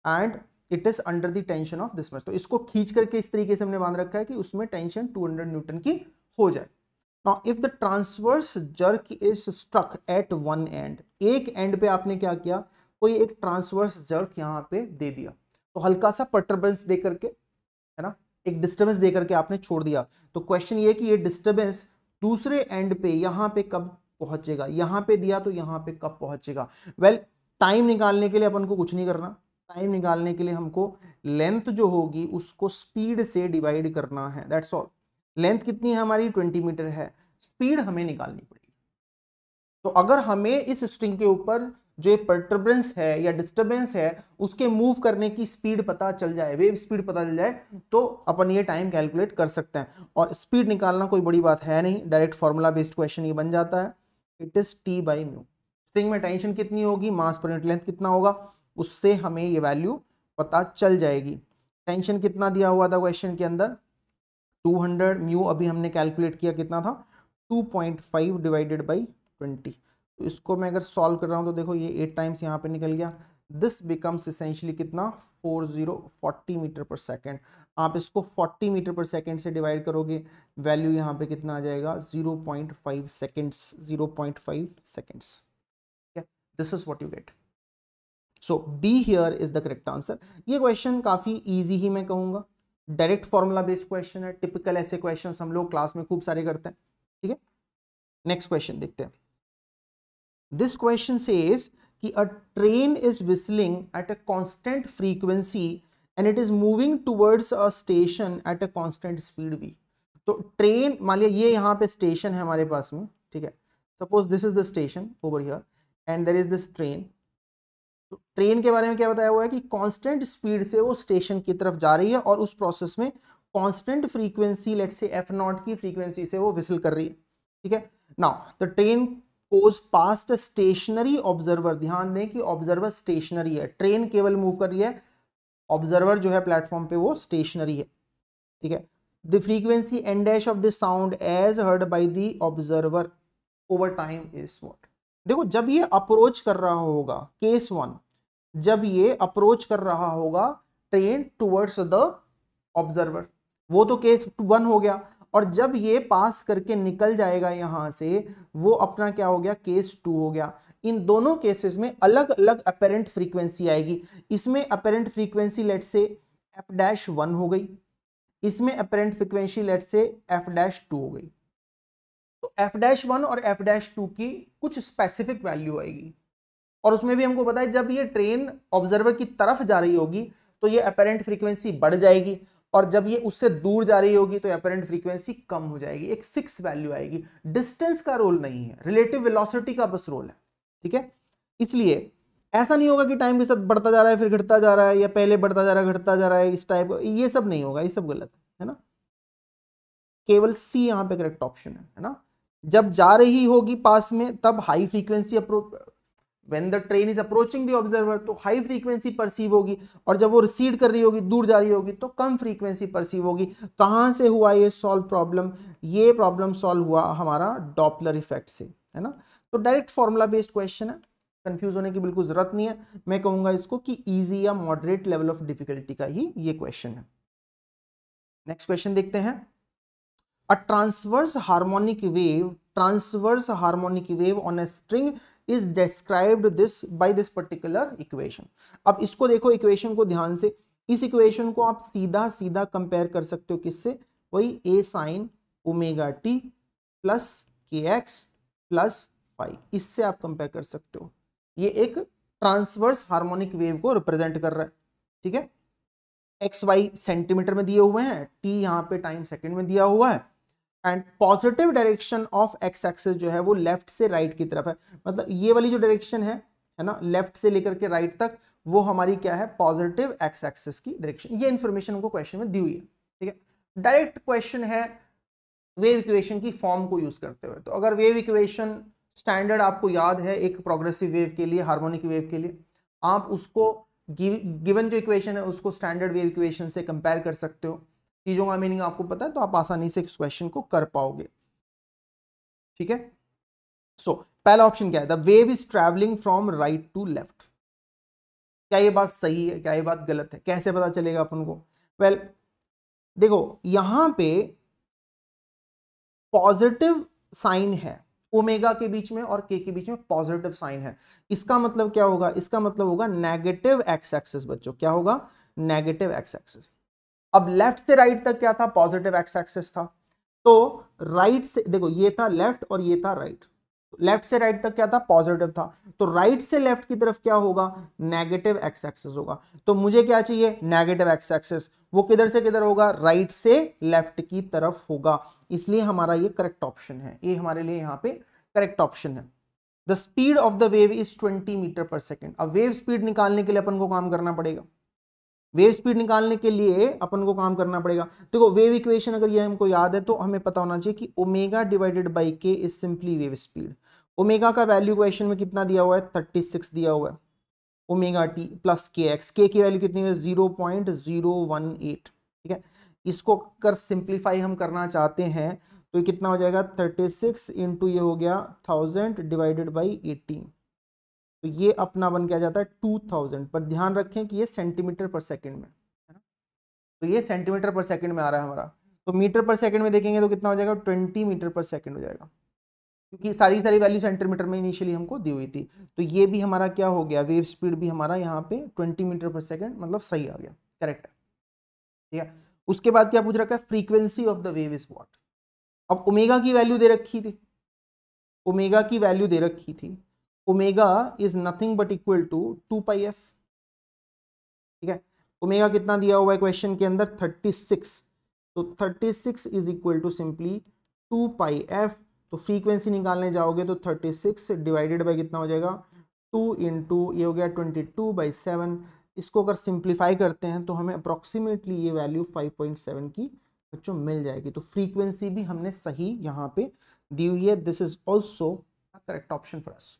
and it is under the tension of this much तो इसको खींच करके इस तरीके से हमने बांध रखा है कि उसमें टेंशन 200 न्यूटन की हो जाए now if the transverse jerk is struck at one end एक एंड पे आपने क्या किया कोई एक ट्रांसवर्स जर्क यहाँ पे दे दिया तो हल्का सा पटरबेंस दे करके है ना एक डिस्टर्बेंस दे करके आपने छोड़ दिया तो क्वेश्चन ये कि ये डिस्टर्बेंस दूसरे एंड पे यहाँ पे कब पहुंचेगा यहाँ पे दिया तो यहाँ पे कब पहुंचेगा वेल well, टाइम निकालने के लिए अपन को कुछ नहीं करना टाइम निकालने के लिए हमको लेंथ जो होगी उसको स्पीड से डिवाइड करना है दैट्स ऑल लेंथ कितनी है हमारी ट्वेंटी मीटर है स्पीड हमें निकालनी पड़ेगी तो अगर हमें इस स्ट्रिंग के ऊपर जो परटर्बेंस है या डिस्टर्बेंस है उसके मूव करने की स्पीड पता चल जाए वेव स्पीड पता चल जाए तो अपन ये टाइम कैलकुलेट कर सकते हैं और स्पीड निकालना कोई बड़ी बात है नहीं डायरेक्ट फॉर्मूला बेस्ड क्वेश्चन ये बन जाता है it is T by mu string में टेंशन कितनी होगी मास पर यूनिट लेंथ कितना होगा उससे हमें ये वैल्यू पता चल जाएगी टेंशन कितना दिया हुआ था क्वेश्चन के अंदर 200 म्यू अभी हमने कैलकुलेट किया कितना था 2.5 डिवाइडेड बाई 20 तो इसको मैं अगर सॉल्व कर रहा हूँ तो देखो ये एट टाइम्स यहाँ पे निकल गया दिस बिकम्स इसेंशली कितना four zero forty metre per second आप इसको फोर्टी मीटर पर सेकेंड से डिवाइड करोगे वैल्यू यहाँ पे कितना आ जाएगा zero point five seconds zero point five seconds this is what you get so B here is the correct answer ये क्वेश्चन काफ़ी ईजी ही मैं कहूँगा डायरेक्ट फॉर्मूला बेस्ड क्वेश्चन है टिपिकल ऐसे क्वेश्चन हम लोग क्लास में खूब सारे करते हैं ठीक है नेक्स्ट क्वेश्चन देखते हैं दिस क्वेश्चन से इज कि a train is whistling at a constant frequency and it is moving towards a station at a constant speed भी तो ट्रेन मान लिया ये यहाँ पे स्टेशन है हमारे पास में ठीक है suppose this is the station over here and there is this train तो ट्रेन के बारे में क्या बताया हुआ है कि कॉन्स्टेंट स्पीड से वो स्टेशन की तरफ जा रही है और उस प्रोसेस में constant frequency let say f naught की फ्रीक्वेंसी से वो विसल कर रही है ठीक है now the train goes past a stationary observer ध्यान दें कि observer stationary है ट्रेन केवल मूव कर रही है ऑब्जर्वर जो है प्लेटफॉर्म पे वो स्टेशनरी है ठीक है the frequency and dash of this sound as heard by the observer over time is what देखो जब ये अप्रोच कर रहा होगा केस वन जब ये अप्रोच कर रहा होगा ट्रेन टूवर्ड्स द ऑब्जर्वर वो तो केस वन हो गया और जब ये पास करके निकल जाएगा यहाँ से वो अपना क्या हो गया केस टू हो गया इन दोनों केसेस में अलग अलग अपेरेंट फ्रीक्वेंसी आएगी इसमें apparent frequency let say f dash one हो गई इसमें apparent frequency let say f dash two हो गई तो एफ डैश वन और एफ डैश टू की कुछ स्पेसिफिक वैल्यू आएगी और उसमें भी हमको पता है जब ये ट्रेन ऑब्जर्वर की तरफ जा रही होगी तो ये अपेरेंट फ्रीक्वेंसी बढ़ जाएगी और जब ये उससे दूर जा रही होगी तो अपेरेंट फ्रीक्वेंसी कम हो जाएगी एक फिक्स वैल्यू आएगी डिस्टेंस का रोल नहीं है रिलेटिव वेलोसिटी का बस रोल है ठीक है इसलिए ऐसा नहीं होगा कि टाइम के साथ बढ़ता जा रहा है फिर घटता जा रहा है या पहले बढ़ता जा रहा है घटता जा रहा है इस टाइप ये सब नहीं होगा ये सब गलत है ना केवल सी यहाँ पे करेक्ट ऑप्शन है है ना जब जा रही होगी पास में तब high frequency when the train is approaching the observer तो हाई फ्रीक्वेंसी परसीव होगी और जब वो रिसीड कर रही होगी दूर जा रही होगी तो कम फ्रीक्वेंसी परसीव होगी कहाँ से हुआ ये सॉल्व प्रॉब्लम ये प्रॉब्लम सॉल्व हुआ हमारा डॉपलर इफेक्ट से है ना तो डायरेक्ट फॉर्मूला बेस्ड क्वेश्चन है कंफ्यूज होने की बिल्कुल ज़रूरत नहीं है मैं कहूँगा इसको कि ईजी या मॉडरेट लेवल ऑफ डिफिकल्टी का ही ये क्वेश्चन है नेक्स्ट क्वेश्चन देखते हैं a transverse harmonic wave transverse harmonic wave on a string is described this by this particular equation अब इसको देखो इक्वेशन को ध्यान से इस इक्वेशन को आप सीधा सीधा कंपेयर कर सकते हो किससे वही A sine omega t plus k x plus five इससे आप कंपेयर कर सकते हो ये एक ट्रांसवर्स हार्मोनिक वेव को रिप्रेजेंट कर रहा है ठीक है एक्स वाई सेंटीमीटर में दिए हुए हैं टी यहाँ पे टाइम सेकंड में दिया हुआ है and positive direction of x axis जो है वो लेफ्ट से राइट right की तरफ है मतलब ये वाली जो डायरेक्शन है है ना लेफ्ट से लेकर के राइट right तक वो हमारी क्या है पॉजिटिव एक्स एक्सेस की डायरेक्शन ये इन्फॉर्मेशन हमको क्वेश्चन में दी हुई है ठीक है डायरेक्ट क्वेश्चन है वेव इक्वेशन की फॉर्म को यूज करते हुए तो अगर वेव इक्वेशन स्टैंडर्ड आपको याद है एक प्रोग्रेसिव वेव के लिए हार्मोनिक वेव के लिए आप उसको गिवन जो इक्वेशन है उसको स्टैंडर्ड वेव इक्वेशन से कंपेयर कर सकते हो चीज़ों का मीनिंग आपको पता है तो आप आसानी से इस क्वेश्चन को कर पाओगे ठीक है सो so, पहला ऑप्शन क्या है the wave is travelling from right to left क्या ये बात सही है क्या ये बात गलत है कैसे पता चलेगा अपन को वेल well, देखो यहां पे पॉजिटिव साइन है ओमेगा के बीच में और के के बीच में पॉजिटिव साइन है इसका मतलब क्या होगा इसका मतलब होगा नेगेटिव एक्स एक्सेस बच्चों क्या होगा नेगेटिव एक्स एक्सेस अब लेफ्ट से राइट तक क्या था पॉजिटिव एक्स एक्सेस था तो राइट से देखो ये था लेफ्ट और ये था राइट लेफ्ट से राइट तक क्या था पॉजिटिव था तो राइट से लेफ्ट की तरफ क्या होगा नेगेटिव एक्स एक्सेस होगा तो मुझे क्या चाहिए नेगेटिव एक्स एक्सेस वो किधर से किधर होगा राइट से लेफ्ट की तरफ होगा इसलिए हमारा ये करेक्ट ऑप्शन है ये हमारे लिए यहाँ पे करेक्ट ऑप्शन है the speed of the wave is 20 metre per second अब वेव स्पीड निकालने के लिए अपन को काम करना पड़ेगा वेव स्पीड निकालने के लिए अपन को काम करना पड़ेगा देखो तो वेव इक्वेशन अगर ये हमको याद है तो हमें पता होना चाहिए कि omega divided by k is simply wave speed omega का वैल्यू क्वेश्चन में कितना दिया हुआ है थर्टी सिक्स दिया हुआ है omega t plus k x k की वैल्यू कितनी है zero point zero one eight ठीक है इसको कर सिंप्लीफाई हम करना चाहते हैं तो कितना हो जाएगा थर्टी सिक्स इंटू ये हो गया थाउजेंड डिवाइडेड बाई एटीन तो ये अपना बन के आ जाता है टू थाउजेंड पर ध्यान रखें कि ये सेंटीमीटर पर सेकेंड में है ना तो ये सेंटीमीटर पर सेकेंड में आ रहा है हमारा तो मीटर पर सेकेंड में देखेंगे तो कितना हो जाएगा ट्वेंटी मीटर पर सेकेंड हो जाएगा क्योंकि सारी सारी वैल्यू सेंटीमीटर में इनिशियली हमको दी हुई थी तो ये भी हमारा क्या हो गया वेव स्पीड भी हमारा यहाँ पे ट्वेंटी मीटर पर सेकेंड मतलब सही आ गया करेक्ट है ठीक है उसके बाद क्या पूछ रखा है frequency of the wave is what अब ओमेगा की वैल्यू दे रखी थी ओमेगा की वैल्यू दे रखी थी omega is nothing but equal to two pi f ठीक है ओमेगा कितना दिया हुआ है क्वेश्चन के अंदर थर्टी सिक्स तो thirty six is equal to simply two pi f तो फ्रीक्वेंसी निकालने जाओगे तो थर्टी सिक्स डिवाइडेड बाई कितना हो जाएगा टू इन टू ये हो गया ट्वेंटी टू बाई सेवन इसको अगर सिंप्लीफाई करते हैं तो हमें अप्रॉक्सीमेटली ये वैल्यू फाइव पॉइंट सेवन की बच्चों मिल जाएगी तो फ्रीक्वेंसी भी हमने सही यहाँ पे दी हुई है this is also correct option for us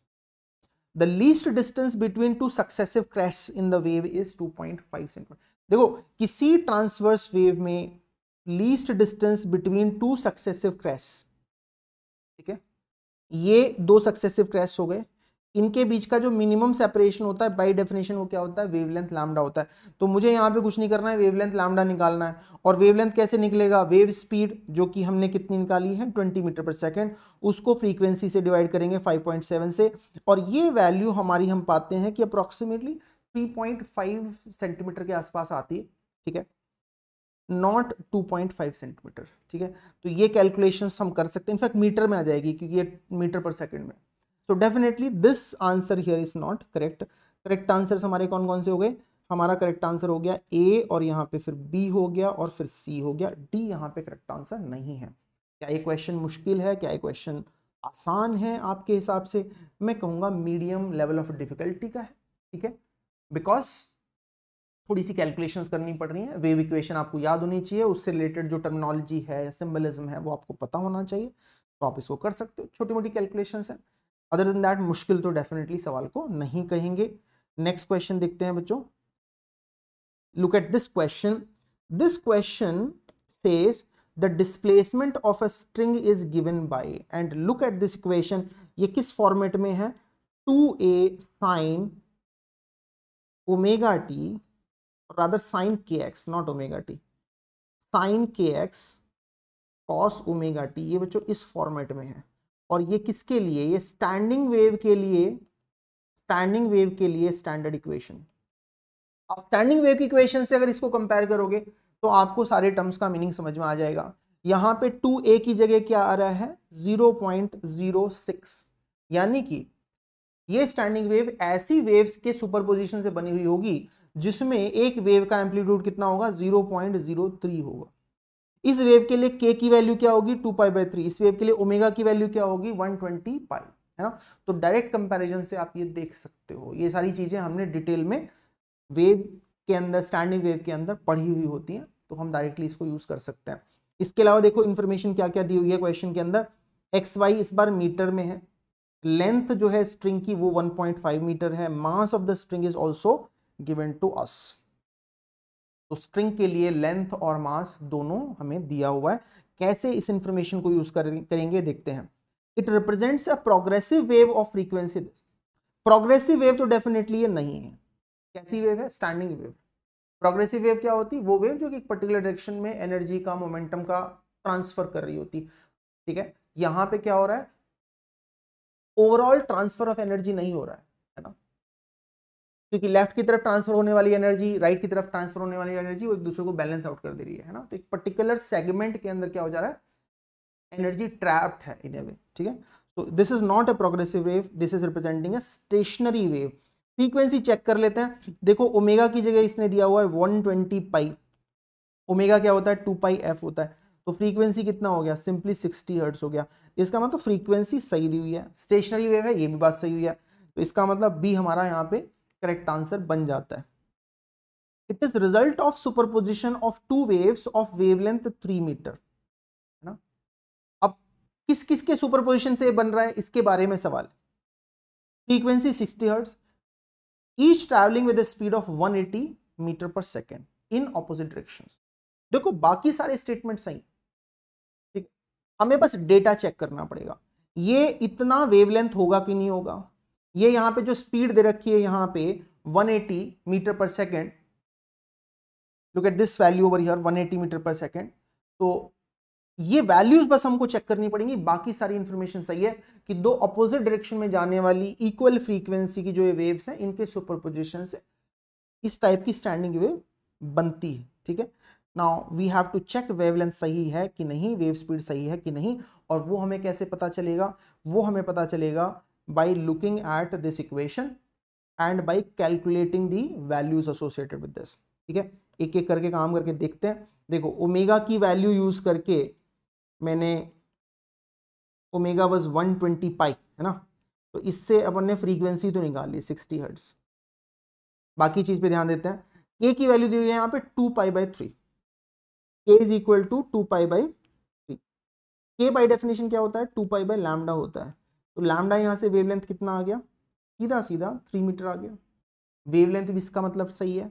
the least distance between two successive crest in the wave is 2.5 centimetre देखो किसी ट्रांसवर्स वेव में least distance between two successive crest ठीक है ये दो सक्सेसिव क्रैश हो गए इनके बीच का जो मिनिमम सेपरेशन होता है बाई डेफिनेशन वो क्या होता है वेवलेंथ लामडा होता है तो मुझे यहाँ पे कुछ नहीं करना है वेवलेंथ लामडा निकालना है और वेवलेंथ कैसे निकलेगा वेव स्पीड जो कि हमने कितनी निकाली है 20 मीटर पर सेकेंड उसको फ्रीक्वेंसी से डिवाइड करेंगे 5.7 से और ये वैल्यू हमारी हम पाते हैं कि अप्रॉक्सीमेटली थ्री सेंटीमीटर के आसपास आती है ठीक है नॉट 2.5 सेंटीमीटर ठीक है तो ये कैलकुलेशन हम कर सकते हैं इनफैक्ट मीटर में आ जाएगी क्योंकि ये मीटर पर सेकंड में so definitely this answer here is not correct correct answer हमारे कौन कौन से हो गए हमारा करेक्ट आंसर हो गया ए और यहाँ पे फिर बी हो गया और फिर सी हो गया डी यहाँ पे करेक्ट आंसर नहीं है क्या ये क्वेश्चन मुश्किल है क्या ये क्वेश्चन आसान है आपके हिसाब से मैं कहूँगा मीडियम लेवल ऑफ डिफिकल्टी का है ठीक है बिकॉज थोड़ी सी कैलकुलेशंस करनी पड़ रही हैं वेव इक्वेशन आपको याद होनी चाहिए उससे रिलेटेड जो टर्मिनोलॉजी है सिम्बलिज्म है वो आपको पता होना चाहिए तो आप इसको कर सकते हो छोटी मोटी कैलकुलेशंस हैं अदर देन दैट मुश्किल तो डेफिनेटली सवाल को नहीं कहेंगे नेक्स्ट क्वेश्चन देखते हैं बच्चों look at this question this question says the displacement of a string is given by and look at this equation ये किस फॉर्मेट में है two A sine omega t rather sine k x not omega t sine k x cos omega t ये बच्चों इस format में है और ये किसके लिए ये स्टैंडिंग वेव के लिए स्टैंडिंग वेव के लिए स्टैंडर्ड इक्वेशन आप स्टैंडिंग वेव इक्वेशन से अगर इसको कंपेयर करोगे तो आपको सारे टर्म्स का मीनिंग समझ में आ जाएगा यहाँ पे 2a की जगह क्या आ रहा है 0.06 यानी कि ये स्टैंडिंग वेव ऐसी वेव्स के सुपरपोजिशन से बनी हुई होगी जिसमें एक वेव का एम्पलीट्यूड कितना होगा 0.03 होगा इस वेव के लिए के की वैल्यू क्या होगी टू पाई बाई थ्री इस वेव के लिए ओमेगा की वैल्यू क्या होगी वन ट्वेंटी पाई है ना तो डायरेक्ट कंपैरिजन से आप ये देख सकते हो ये सारी चीज़ें हमने डिटेल में वेव के अंदर स्टैंडिंग वेव के अंदर पढ़ी हुई होती हैं तो हम डायरेक्टली इसको यूज़ कर सकते हैं इसके अलावा देखो इन्फॉर्मेशन क्या क्या दी हुई है क्वेश्चन के अंदर एक्स वाई इस बार मीटर में है लेंथ जो है स्ट्रिंग की वो 1.5 मीटर है mass of the string is also given to us तो स्ट्रिंग के लिए लेंथ और मास दोनों हमें दिया हुआ है कैसे इस इंफॉर्मेशन को यूज़ करेंगे देखते हैं it represents a progressive wave of frequency progressive wave तो डेफिनेटली ये नहीं है कैसी वेव है स्टैंडिंग वेव प्रोग्रेसिव वेव क्या होती है वो वेव जो कि एक पर्टिकुलर डायरेक्शन में एनर्जी का मोमेंटम का ट्रांसफर कर रही होती ठीक है यहां पे क्या हो रहा है ओवरऑल ट्रांसफर ऑफ एनर्जी नहीं हो रहा है क्योंकि लेफ्ट की तरफ ट्रांसफर होने वाली एनर्जी राइट की तरफ ट्रांसफर होने वाली एनर्जी वो एक दूसरे को बैलेंस आउट कर दे रही है, है ना तो एक पर्टिकुलर सेगमेंट के अंदर क्या हो जा रहा है एनर्जी ट्रैप्ड है इन ए वे ठीक है तो this is not a progressive wave this is representing a stationary wave frequency check कर लेते हैं देखो ओमेगा की जगह इसने दिया हुआ है 120 पाई ओमेगा क्या होता है टू पाई एफ होता है तो फ्रीक्वेंसी कितना हो गया सिंपली सिक्सटी हर्ट्स हो गया इसका मतलब फ्रीक्वेंसी सही दी हुई है स्टेशनरी वेव है ये भी बात सही हुई है तो इसका मतलब बी हमारा यहाँ पे करेक्ट आंसर बन जाता है it is result of superposition of two waves of wavelength three metre है ना अब किस किस के सुपरपोजिशन से बन रहा है इसके बारे में सवाल frequency sixty hertz each travelling with speed of eighty metre per second in opposite direction देखो बाकी सारे स्टेटमेंट सही ठीक हमें बस डेटा चेक करना पड़ेगा ये इतना वेवलेंथ होगा कि नहीं होगा ये यहां पे जो स्पीड दे रखी है यहां पे 180 metre per second look at this value over here 180 metre per second तो ये वैल्यूज बस हमको चेक करनी पड़ेंगी बाकी सारी इंफॉर्मेशन सही है कि दो अपोजिट डायरेक्शन में जाने वाली इक्वल फ्रीक्वेंसी की जो ये वेव्स हैं इनके सुपरपोजिशन से इस टाइप की स्टैंडिंग वेव बनती है ठीक है now we have to check wavelength सही है कि नहीं वेव स्पीड सही है कि नहीं और वो हमें कैसे पता चलेगा वो हमें पता चलेगा by looking at this equation and by calculating the values associated with this ठीक है एक एक करके काम करके देखते हैं देखो ओमेगा की वैल्यू यूज़ करके मैंने ओमेगा वाज 120 पाई है ना तो इससे अपन ने फ्रीक्वेंसी तो निकाल ली 60 हर्ट्स बाकी चीज़ पे ध्यान देते हैं के की वैल्यू दी हुई है यहाँ पे two pi by three k is equal to two pi by three k by definition क्या होता है टू पाई बाई लैमडा होता है तो लैमडा यहाँ से वेवलेंथ कितना आ गया सीधा सीधा थ्री मीटर आ गया वेवलेंथ भी इसका मतलब सही है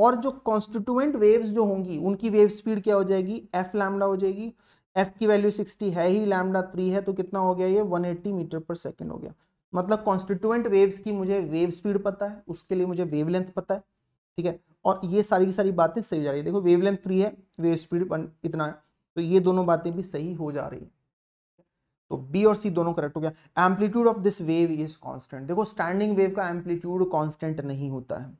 और जो कॉन्स्टिट्यूएंट वेव्स जो होंगी उनकी वेव स्पीड क्या हो जाएगी एफ लैमडा हो जाएगी एफ की वैल्यू सिक्सटी है ही लैमडा थ्री है तो कितना हो गया ये one eighty metre per second हो गया मतलब कॉन्स्टिट्यूएंट वेव्स की मुझे वेव स्पीड पता है उसके लिए मुझे वेव लेंथ पता है ठीक है और ये सारी की सारी बातें सही जा रही है देखो वेव लेंथ थ्री है वेव स्पीड इतना है तो ये दोनों बातें भी सही हो जा रही है तो बी और सी दोनों करेक्ट हो गया amplitude of this wave is constant देखो स्टैंडिंग वेव का एम्पलीट्यूड कॉन्स्टेंट नहीं होता है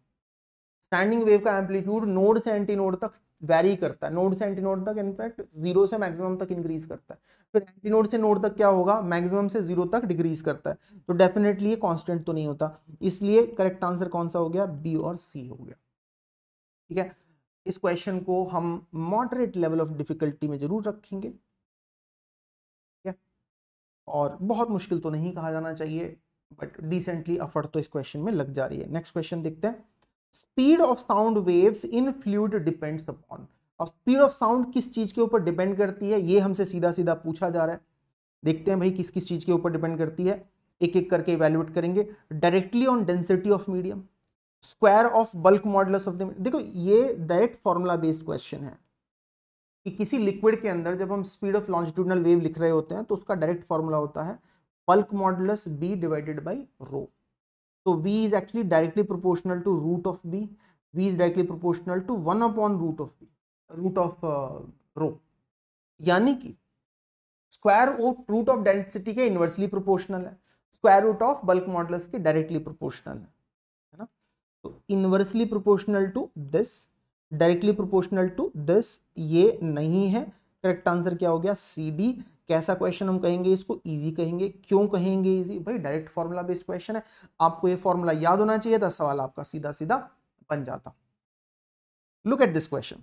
स्टैंडिंग वेव का एम्पलीट्यूड नोड से एंटी नोड तक वेरी करता है नोड से एंटी नोड तक इनफैक्ट जीरो से मैक्सिमम तक इंक्रीज करता है फिर एंटी नोड से नोड तक क्या होगा मैक्सिमम से जीरो तक डिक्रीज करता है तो डेफिनेटली ये कांस्टेंट तो नहीं होता इसलिए करेक्ट आंसर कौन सा हो गया बी और सी हो गया ठीक है इस क्वेश्चन को हम मॉडरेट लेवल ऑफ डिफिकल्टी में जरूर रखेंगे और बहुत मुश्किल तो नहीं कहा जाना चाहिए बट डिसेंटली अफर्ट तो इस क्वेश्चन में लग जा रही है नेक्स्ट क्वेश्चन देखते हैं speed of sound waves in fluid depends upon अब स्पीड ऑफ साउंड किस चीज़ के ऊपर डिपेंड करती है ये हमसे सीधा सीधा पूछा जा रहा है देखते हैं भाई किस किस चीज़ के ऊपर डिपेंड करती है एक एक करके इवेल्युएट करेंगे directly on density of medium square of bulk modulus of the देखो ये डायरेक्ट फॉर्मूला बेस्ड क्वेश्चन है कि किसी लिक्विड के अंदर जब हम स्पीड ऑफ लॉन्जिट्यूडनल वेव लिख रहे होते हैं तो उसका डायरेक्ट फॉर्मूला होता है bulk modulus B divided by rho तो V is actually directly proportional to root of B V is directly proportional to one upon root of B root of rho यानी कि square root root of density के inversely proportional है square root of bulk modulus के directly proportional है है ना तो inversely proportional to this directly proportional to this ये नहीं है करेक्ट आंसर क्या हो गया सी डी कैसा क्वेश्चन हम कहेंगे इसको इजी कहेंगे क्यों कहेंगे इजी भाई डायरेक्ट फॉर्मूला बेस्ड क्वेश्चन है आपको ये फॉर्मूला याद होना चाहिए था सवाल आपका सीधा सीधा बन जाता look at this question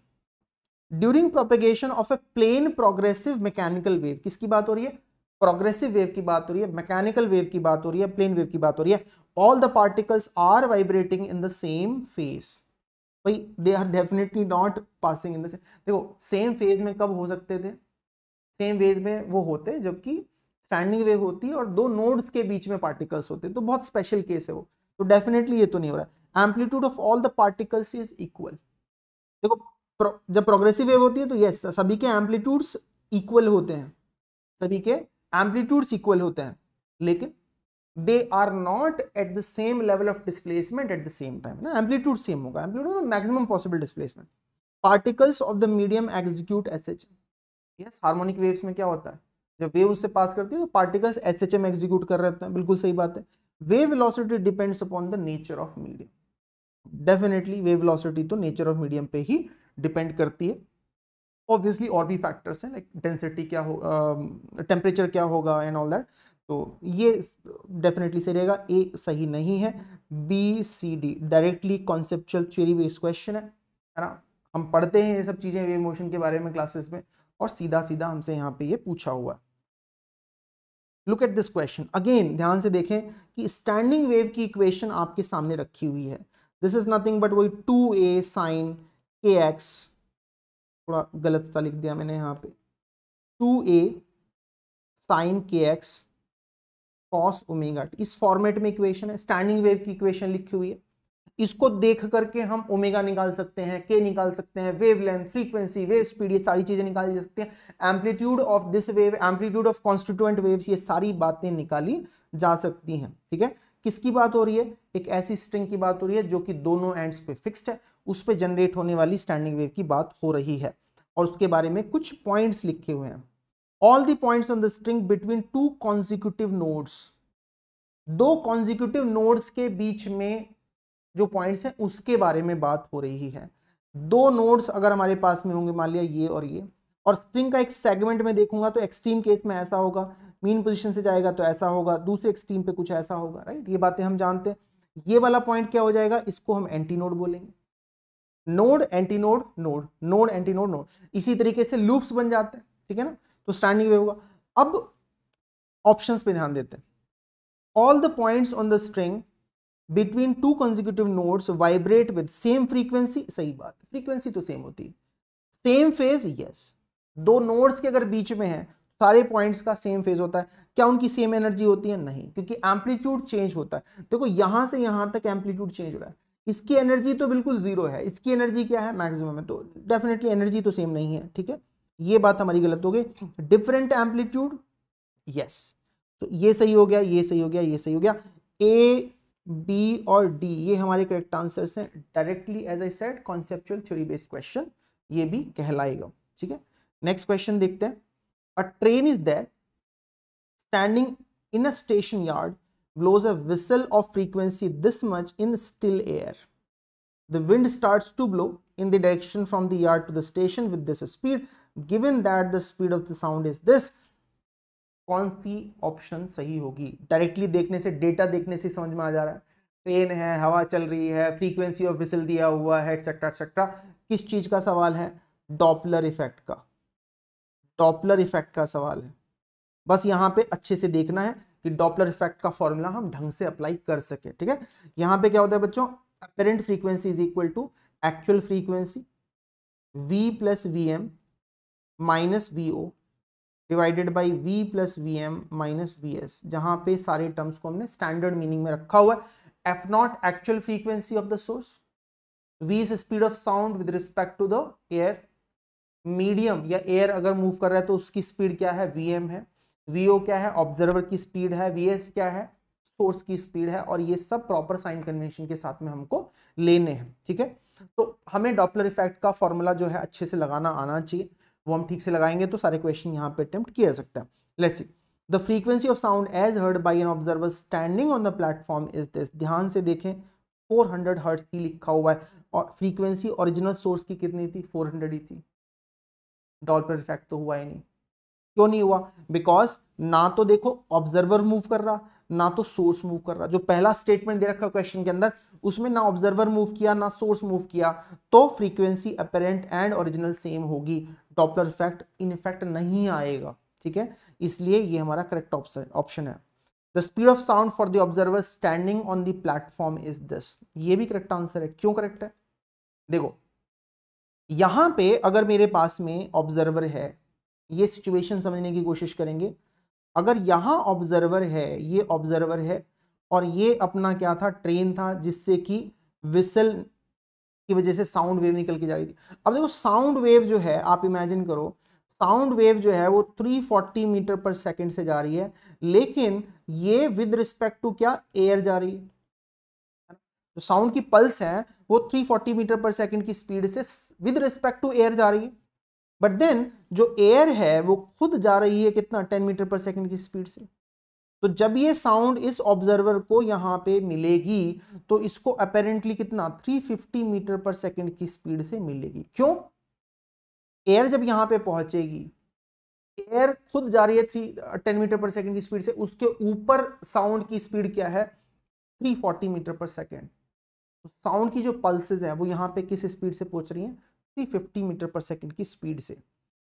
during propagation of a plane progressive mechanical wave किसकी बात हो रही है प्रोग्रेसिव वेव की बात हो रही है मैकेनिकल वेव की बात हो रही है प्लेन वेव की बात हो रही है all the particles are vibrating in the same phase भाई they are definitely not passing in the देखो सेम फेज में कब हो सकते थे सेम वेज में वो होते जबकि स्टैंडिंग वेव होती है और दो नोड्स के बीच में पार्टिकल्स होते तो बहुत स्पेशल केस है वो तो डेफिनेटली ये तो नहीं हो रहा है amplitude of all the particles is equal देखो जब प्रोग्रेसिव वेव होती है तो यस सभी के एम्पलीट्यूड्स इक्वल होते हैं सभी के एम्पलीट्यूड्स इक्वल होते हैं लेकिन they are not at the same level of displacement at the same time ना एम्पलीट्यूड सेम होगा amplitude maximum possible displacement particles of the medium execute S H M yes harmonic waves में क्या होता है जब वेव उससे पास करती है तो particles S H M execute कर रहे हैं बिल्कुल सही बात है velocity depends upon the nature of medium definitely velocity तो नेचर ऑफ मीडियम पे ही डिपेंड करती है ऑब्वियसली और भी फैक्टर्स हैं लाइक डेंसिटी क्या हो टेम्परेचर uh, क्या होगा एंड ऑल दैट तो ये डेफिनेटली सही रहेगा ए सही नहीं है B C D directly conceptual theory based question है है ना हम पढ़ते हैं ये सब चीज़ें वेव मोशन के बारे में क्लासेस में और सीधा सीधा हमसे यहाँ पे ये पूछा हुआ है look at this question again ध्यान से देखें कि स्टैंडिंग वेव की इक्वेशन आपके सामने रखी हुई है दिस इज नथिंग बट वही two A sine k x थोड़ा गलत सा लिख दिया मैंने यहाँ पे two A sine k x cos omega t इस फॉर्मेट में इक्वेशन है स्टैंडिंग वेव की इक्वेशन लिखी हुई है इसको देख करके हम ओमेगा निकाल सकते हैं के निकाल सकते हैं wavelength frequency wave speed ये सारी चीज़ें निकाली जा सकती हैं amplitude of this wave amplitude of constituent waves ये सारी बातें निकाली जा सकती हैं ठीक है किसकी बात हो रही है एक ऐसी स्ट्रिंग की बात हो रही है जो कि दोनों एंड्स पे फिक्स्ड है उस पर जनरेट होने वाली स्टैंडिंग वेव की बात हो रही है और उसके बारे में कुछ पॉइंट्स लिखे हुए हैं all the points on the string between two consecutive nodes दो कॉन्जिक्यूटिव नोड्स के बीच में जो पॉइंट्स हैं उसके बारे में बात हो रही है दो नोड्स अगर हमारे पास में होंगे मान लिया ये और ये और स्ट्रिंग का एक सेगमेंट में देखूंगा तो एक्सट्रीम केस में ऐसा होगा मीन पोजीशन से जाएगा तो ऐसा होगा दूसरे एक्सट्रीम पे कुछ ऐसा होगा राइट ये बातें हम जानते हैं ये वाला पॉइंट क्या हो जाएगा इसको हम एंटी नोड बोलेंगे node antinode node node antinode node इसी तरीके से लूप्स बन जाते हैं ठीक है ना तो स्टैंडिंग वेव होगा अब ऑप्शंस पे ध्यान देते हैं all the points on the string between two consecutive notes vibrate with same frequency सही बात फ्रीक्वेंसी तो सेम होती है सेम फेज यस दो नोट्स के अगर बीच में है सारे पॉइंट्स का सेम फेज होता है क्या उनकी सेम एनर्जी होती है नहीं क्योंकि एम्पलीट्यूड चेंज होता है देखो यहां से यहां तक एम्पलीट्यूड चेंज हो रहा है इसकी एनर्जी तो बिल्कुल जीरो है इसकी एनर्जी क्या है मैक्सिमम है तो डेफिनेटली एनर्जी तो सेम नहीं है ठीक है ये बात हमारी गलत हो गई डिफरेंट एम्पलीट्यूड यस तो ये सही हो गया ये सही हो गया ये सही हो गया ए बी और डी ये हमारे करेक्ट आंसर्स हैं directly as I said conceptual theory based question ये भी कहलाएगा ठीक है नेक्स्ट क्वेश्चन देखते हैं a train is there standing in a station yard blows a whistle of frequency this much in still air the wind start to blow in the direction from the yard to the station with this speed given that the speed of the sound is this कौन C option सही होगी directly देखने से data देखने से समझ में आ जा रहा है ट्रेन है हवा चल रही है फ्रीक्वेंसी ऑफ विसल दिया हुआ है एटसेट्रा एटसेट्रा किस चीज़ का सवाल है डॉपलर इफेक्ट का डॉपलर इफेक्ट का सवाल है बस यहाँ पे अच्छे से देखना है कि डॉपलर इफेक्ट का फॉर्मूला हम ढंग से अप्लाई कर सके ठीक है यहाँ पे क्या होता है बच्चों apparent frequency is equal to actual frequency v plus v m minus v o divided by v plus v m minus v s जहाँ पे सारे टर्म्स को हमने स्टैंडर्ड मीनिंग में रखा हुआ है f naught actual frequency of the source v is speed of sound with respect to the air medium या एयर अगर मूव कर रहा है तो उसकी स्पीड क्या है वी एम है वी ओ क्या है ऑब्जर्वर की स्पीड है वी एस क्या है सोर्स की स्पीड है और ये सब प्रॉपर साइन कन्वेंशन के साथ में हमको लेने हैं ठीक है तो हमें डॉपलर इफेक्ट का फॉर्मूला जो है अच्छे से लगाना आना चाहिए वो हम ठीक से लगाएंगे तो सारे क्वेश्चन यहाँ पे अटेम्प्ट किया जा सकता है let's see the frequency of sound as heard by an observer standing on the platform is this ध्यान से देखें 400 हंड्रेड हर्ट्स की लिखा हुआ है और फ्रीक्वेंसी ओरिजिनल सोर्स की कितनी थी 400 ही थी डॉल पर इफेक्ट तो हुआ ही नहीं क्यों नहीं हुआ बिकॉज ना तो देखो ऑब्जर्वर मूव कर रहा ना तो सोर्स मूव कर रहा जो पहला स्टेटमेंट दे रखा क्वेश्चन के अंदर उसमें ना ऑब्जर्वर मूव किया ना सोर्स मूव किया तो frequency apparent and original same होगी डॉपलर इफेक्ट इन इफेक्ट नहीं आएगा ठीक है इसलिए ये हमारा करेक्ट ऑप्शन ऑप्शन है the speed of sound for the observer standing on the platform is this ये भी करेक्ट आंसर है क्यों करेक्ट है देखो यहां पे अगर मेरे पास में ऑब्जर्वर है ये सिचुएशन समझने की कोशिश करेंगे अगर यहाँ ऑब्जर्वर है ये ऑब्जर्वर है और ये अपना क्या था ट्रेन था जिससे कि विसल की वजह से साउंड वेव निकल के जा रही थी अब देखो साउंड वेव जो है आप इमेजिन करो साउंड वेव जो है वो 340 मीटर पर सेकंड से जा रही है लेकिन ये विद रिस्पेक्ट टू क्या एयर जा रही है जो साउंड की पल्स है वो 340 मीटर पर सेकंड की स्पीड से विद रिस्पेक्ट टू एयर जा रही है बट देन जो एयर है वो खुद जा रही है कितना टेन मीटर पर सेकेंड की स्पीड से तो जब ये साउंड इस ऑब्जर्वर को यहाँ पे मिलेगी तो इसको अपेरेंटली कितना 350 मीटर पर सेकंड की स्पीड से मिलेगी क्यों एयर जब यहाँ पे पहुंचेगी एयर खुद जा रही है three ten meter per second की स्पीड से उसके ऊपर साउंड की स्पीड क्या है 340 मीटर पर सेकेंड साउंड की जो पल्सेज है वो यहाँ पे किस स्पीड से पहुंच रही हैं 50 मीटर पर सेकेंड की स्पीड से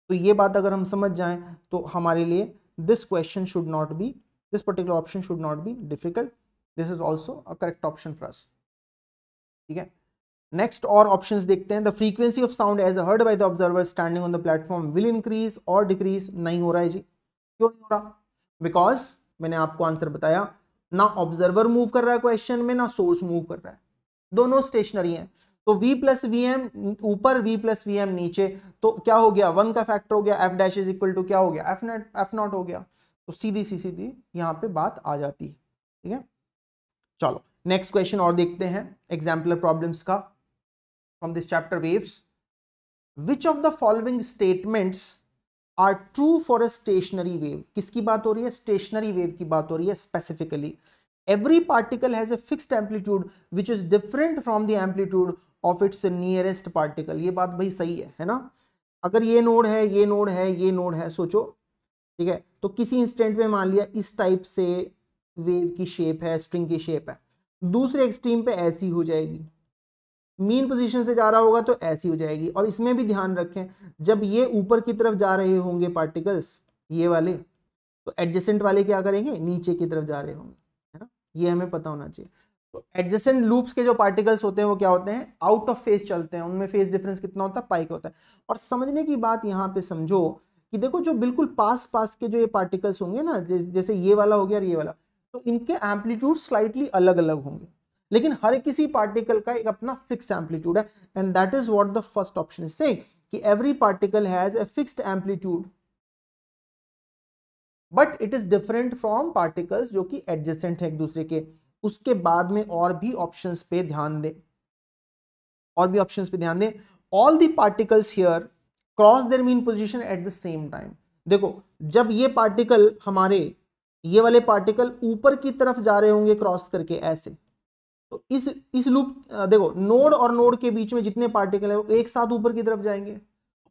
तो ये बात अगर हम समझ जाएं तो हमारे लिए this question should not be this particular option should not be difficult this is also a correct option for us ठीक है नेक्स्ट और ऑप्शंस देखते हैं the frequency of sound as heard by the observer standing on the platform will increase और decrease नहीं हो रहा है जी क्यों नहीं हो रहा बिकॉज मैंने आपको आंसर बताया ना ऑब्जर्वर मूव कर रहा है क्वेश्चन में ना सोर्स मूव कर रहा है दोनों स्टेशनरी हैं तो v प्लस वी एम ऊपर v प्लस वी एम नीचे तो क्या हो गया वन का फैक्टर हो गया f dash is equal to क्या हो गया एफ नेट एफ नॉट हो गया तो सीधी सी सीधी यहाँ पे बात आ जाती है ठीक है चलो नेक्स्ट क्वेश्चन और देखते हैं एग्जाम्पलर प्रॉब्लम्स का from this chapter waves which of the following statements are true for a stationary wave किसकी बात हो रही है स्टेशनरी वेव की बात हो रही है specifically every particle has a fix amplitude which is different from the amplitude of its nearest particle ये बात भाई सही है है ना अगर ये नोड है ये नोड है ये नोड है सोचो ठीक है तो किसी इंस्टेंट में मान लिया इस टाइप से वेव की शेप है स्ट्रिंग की शेप है दूसरे एक्सट्रीम पे ऐसी हो जाएगी मीन पोजीशन से जा रहा होगा तो ऐसी हो जाएगी और इसमें भी ध्यान रखें जब ये ऊपर की तरफ जा रहे होंगे पार्टिकल्स ये वाले तो एडजेसेंट वाले क्या करेंगे नीचे की तरफ जा रहे होंगे है ना ये हमें पता होना चाहिए तो एडजस्टेंट लूप्स के जो पार्टिकल्स होते हैं वो क्या होते हैं आउट ऑफ फेस चलते हैं उनमें फेस डिफरेंस कितना होता है पाई का होता है और समझने की बात यहाँ पे समझो कि देखो जो बिल्कुल पास पास के जो ये पार्टिकल्स होंगे ना जैसे ये वाला हो गया और ये वाला तो इनके एम्पलीट्यूड स्लाइटली अलग अलग होंगे लेकिन हर किसी पार्टिकल का एक अपना फिक्स एम्पलीट्यूड है and that is what the first option is say कि every particle has a fixed amplitude but it is different from particles जो कि एडजस्टेंट है एक दूसरे के उसके बाद में और भी ऑप्शन पे ध्यान दें और भी ऑप्शन पे ध्यान दें all the particles here cross their mean position at the same time देखो जब ये पार्टिकल हमारे ये वाले पार्टिकल ऊपर की तरफ जा रहे होंगे क्रॉस करके ऐसे तो इस इस लूप देखो नोड और नोड के बीच में जितने पार्टिकल है वो एक साथ ऊपर की तरफ जाएंगे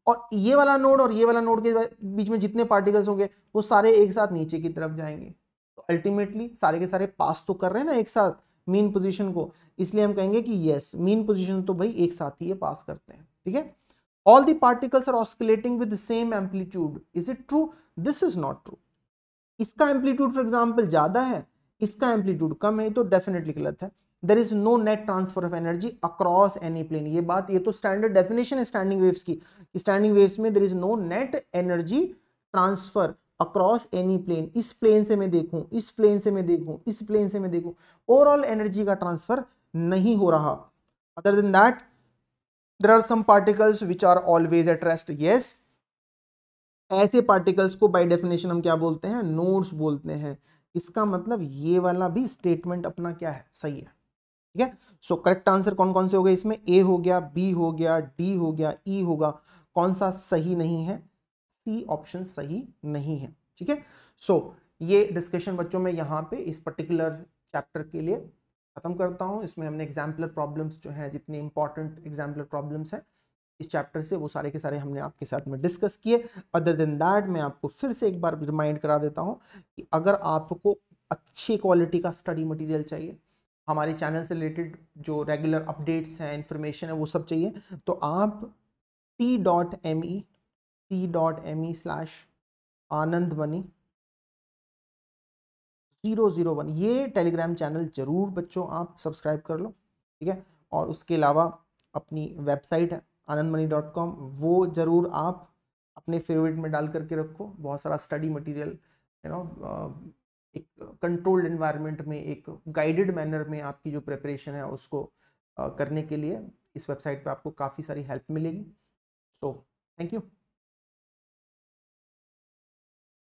और ये वाला नोड और ये वाला नोड के बीच में जितने पार्टिकल्स होंगे वो सारे एक साथ नीचे की तरफ जाएंगे अल्टीमेटली सारे के सारे पास तो कर रहे हैं ना एक साथ मीन पोजीशन को इसलिए हम कहेंगे कि येस मीन पोजीशन तो भाई एक साथ ही ये पास करते हैं ठीक है all the particles are oscillating with same amplitude is it true this is not true इसका एम्पलीट्यूड फॉर एग्जाम्पल ज़्यादा है इसका एम्पलीट्यूड कम है तो डेफिनेटली गलत है there is no net transfer of energy across any plane ये बात ये तो स्टैंडर्ड डेफिनेशन है स्टैंडिंग वेव्स की स्टैंडिंग वेव्स में there is no net energy transfer across any plane इस प्लेन से मैं देखूं इस प्लेन से मैं देखूं इस प्लेन से मैं देखूं ओवरऑल एनर्जी का ट्रांसफर नहीं हो रहा other than that there are some particles which are always at rest yes ऐसे पार्टिकल्स को बाय डेफिनेशन हम क्या बोलते हैं नोड्स बोलते हैं इसका मतलब ये वाला भी स्टेटमेंट अपना क्या है सही है ठीक है सो करेक्ट आंसर कौन कौन से हो गए इसमें ए हो गया बी हो गया डी हो गया ई e होगा कौन सा सही नहीं है सी ऑप्शन सही नहीं है ठीक है सो ये डिस्कशन बच्चों में यहाँ पे इस पर्टिकुलर चैप्टर के लिए ख़त्म करता हूँ इसमें हमने एग्जाम्पलर प्रॉब्लम्स जो हैं जितने इंपॉर्टेंट एग्जाम्पलर प्रॉब्लम्स हैं इस चैप्टर से वो सारे के सारे हमने आपके साथ में डिस्कस किए अदर देन दैट मैं आपको फिर से एक बार रिमाइंड करा देता हूँ कि अगर आपको अच्छी क्वालिटी का स्टडी मटेरियल चाहिए हमारे चैनल से रिलेटेड जो रेगुलर अपडेट्स हैं इन्फॉर्मेशन है वो सब चाहिए तो आप T dot M E C dot M E slash Anand money zero zero one ये टेलीग्राम चैनल ज़रूर बच्चों आप सब्सक्राइब कर लो ठीक है और उसके अलावा अपनी वेबसाइट है आनंद मनी डॉट कॉम वो ज़रूर आप अपने फेवरेट में डाल करके रखो बहुत सारा स्टडी मटेरियल यू नो एक कंट्रोल्ड एनवायरनमेंट में एक गाइडेड मैनर में आपकी जो प्रेपरेशन है उसको करने के लिए इस वेबसाइट पे आपको काफ़ी सारी हेल्प मिलेगी सो थैंक यू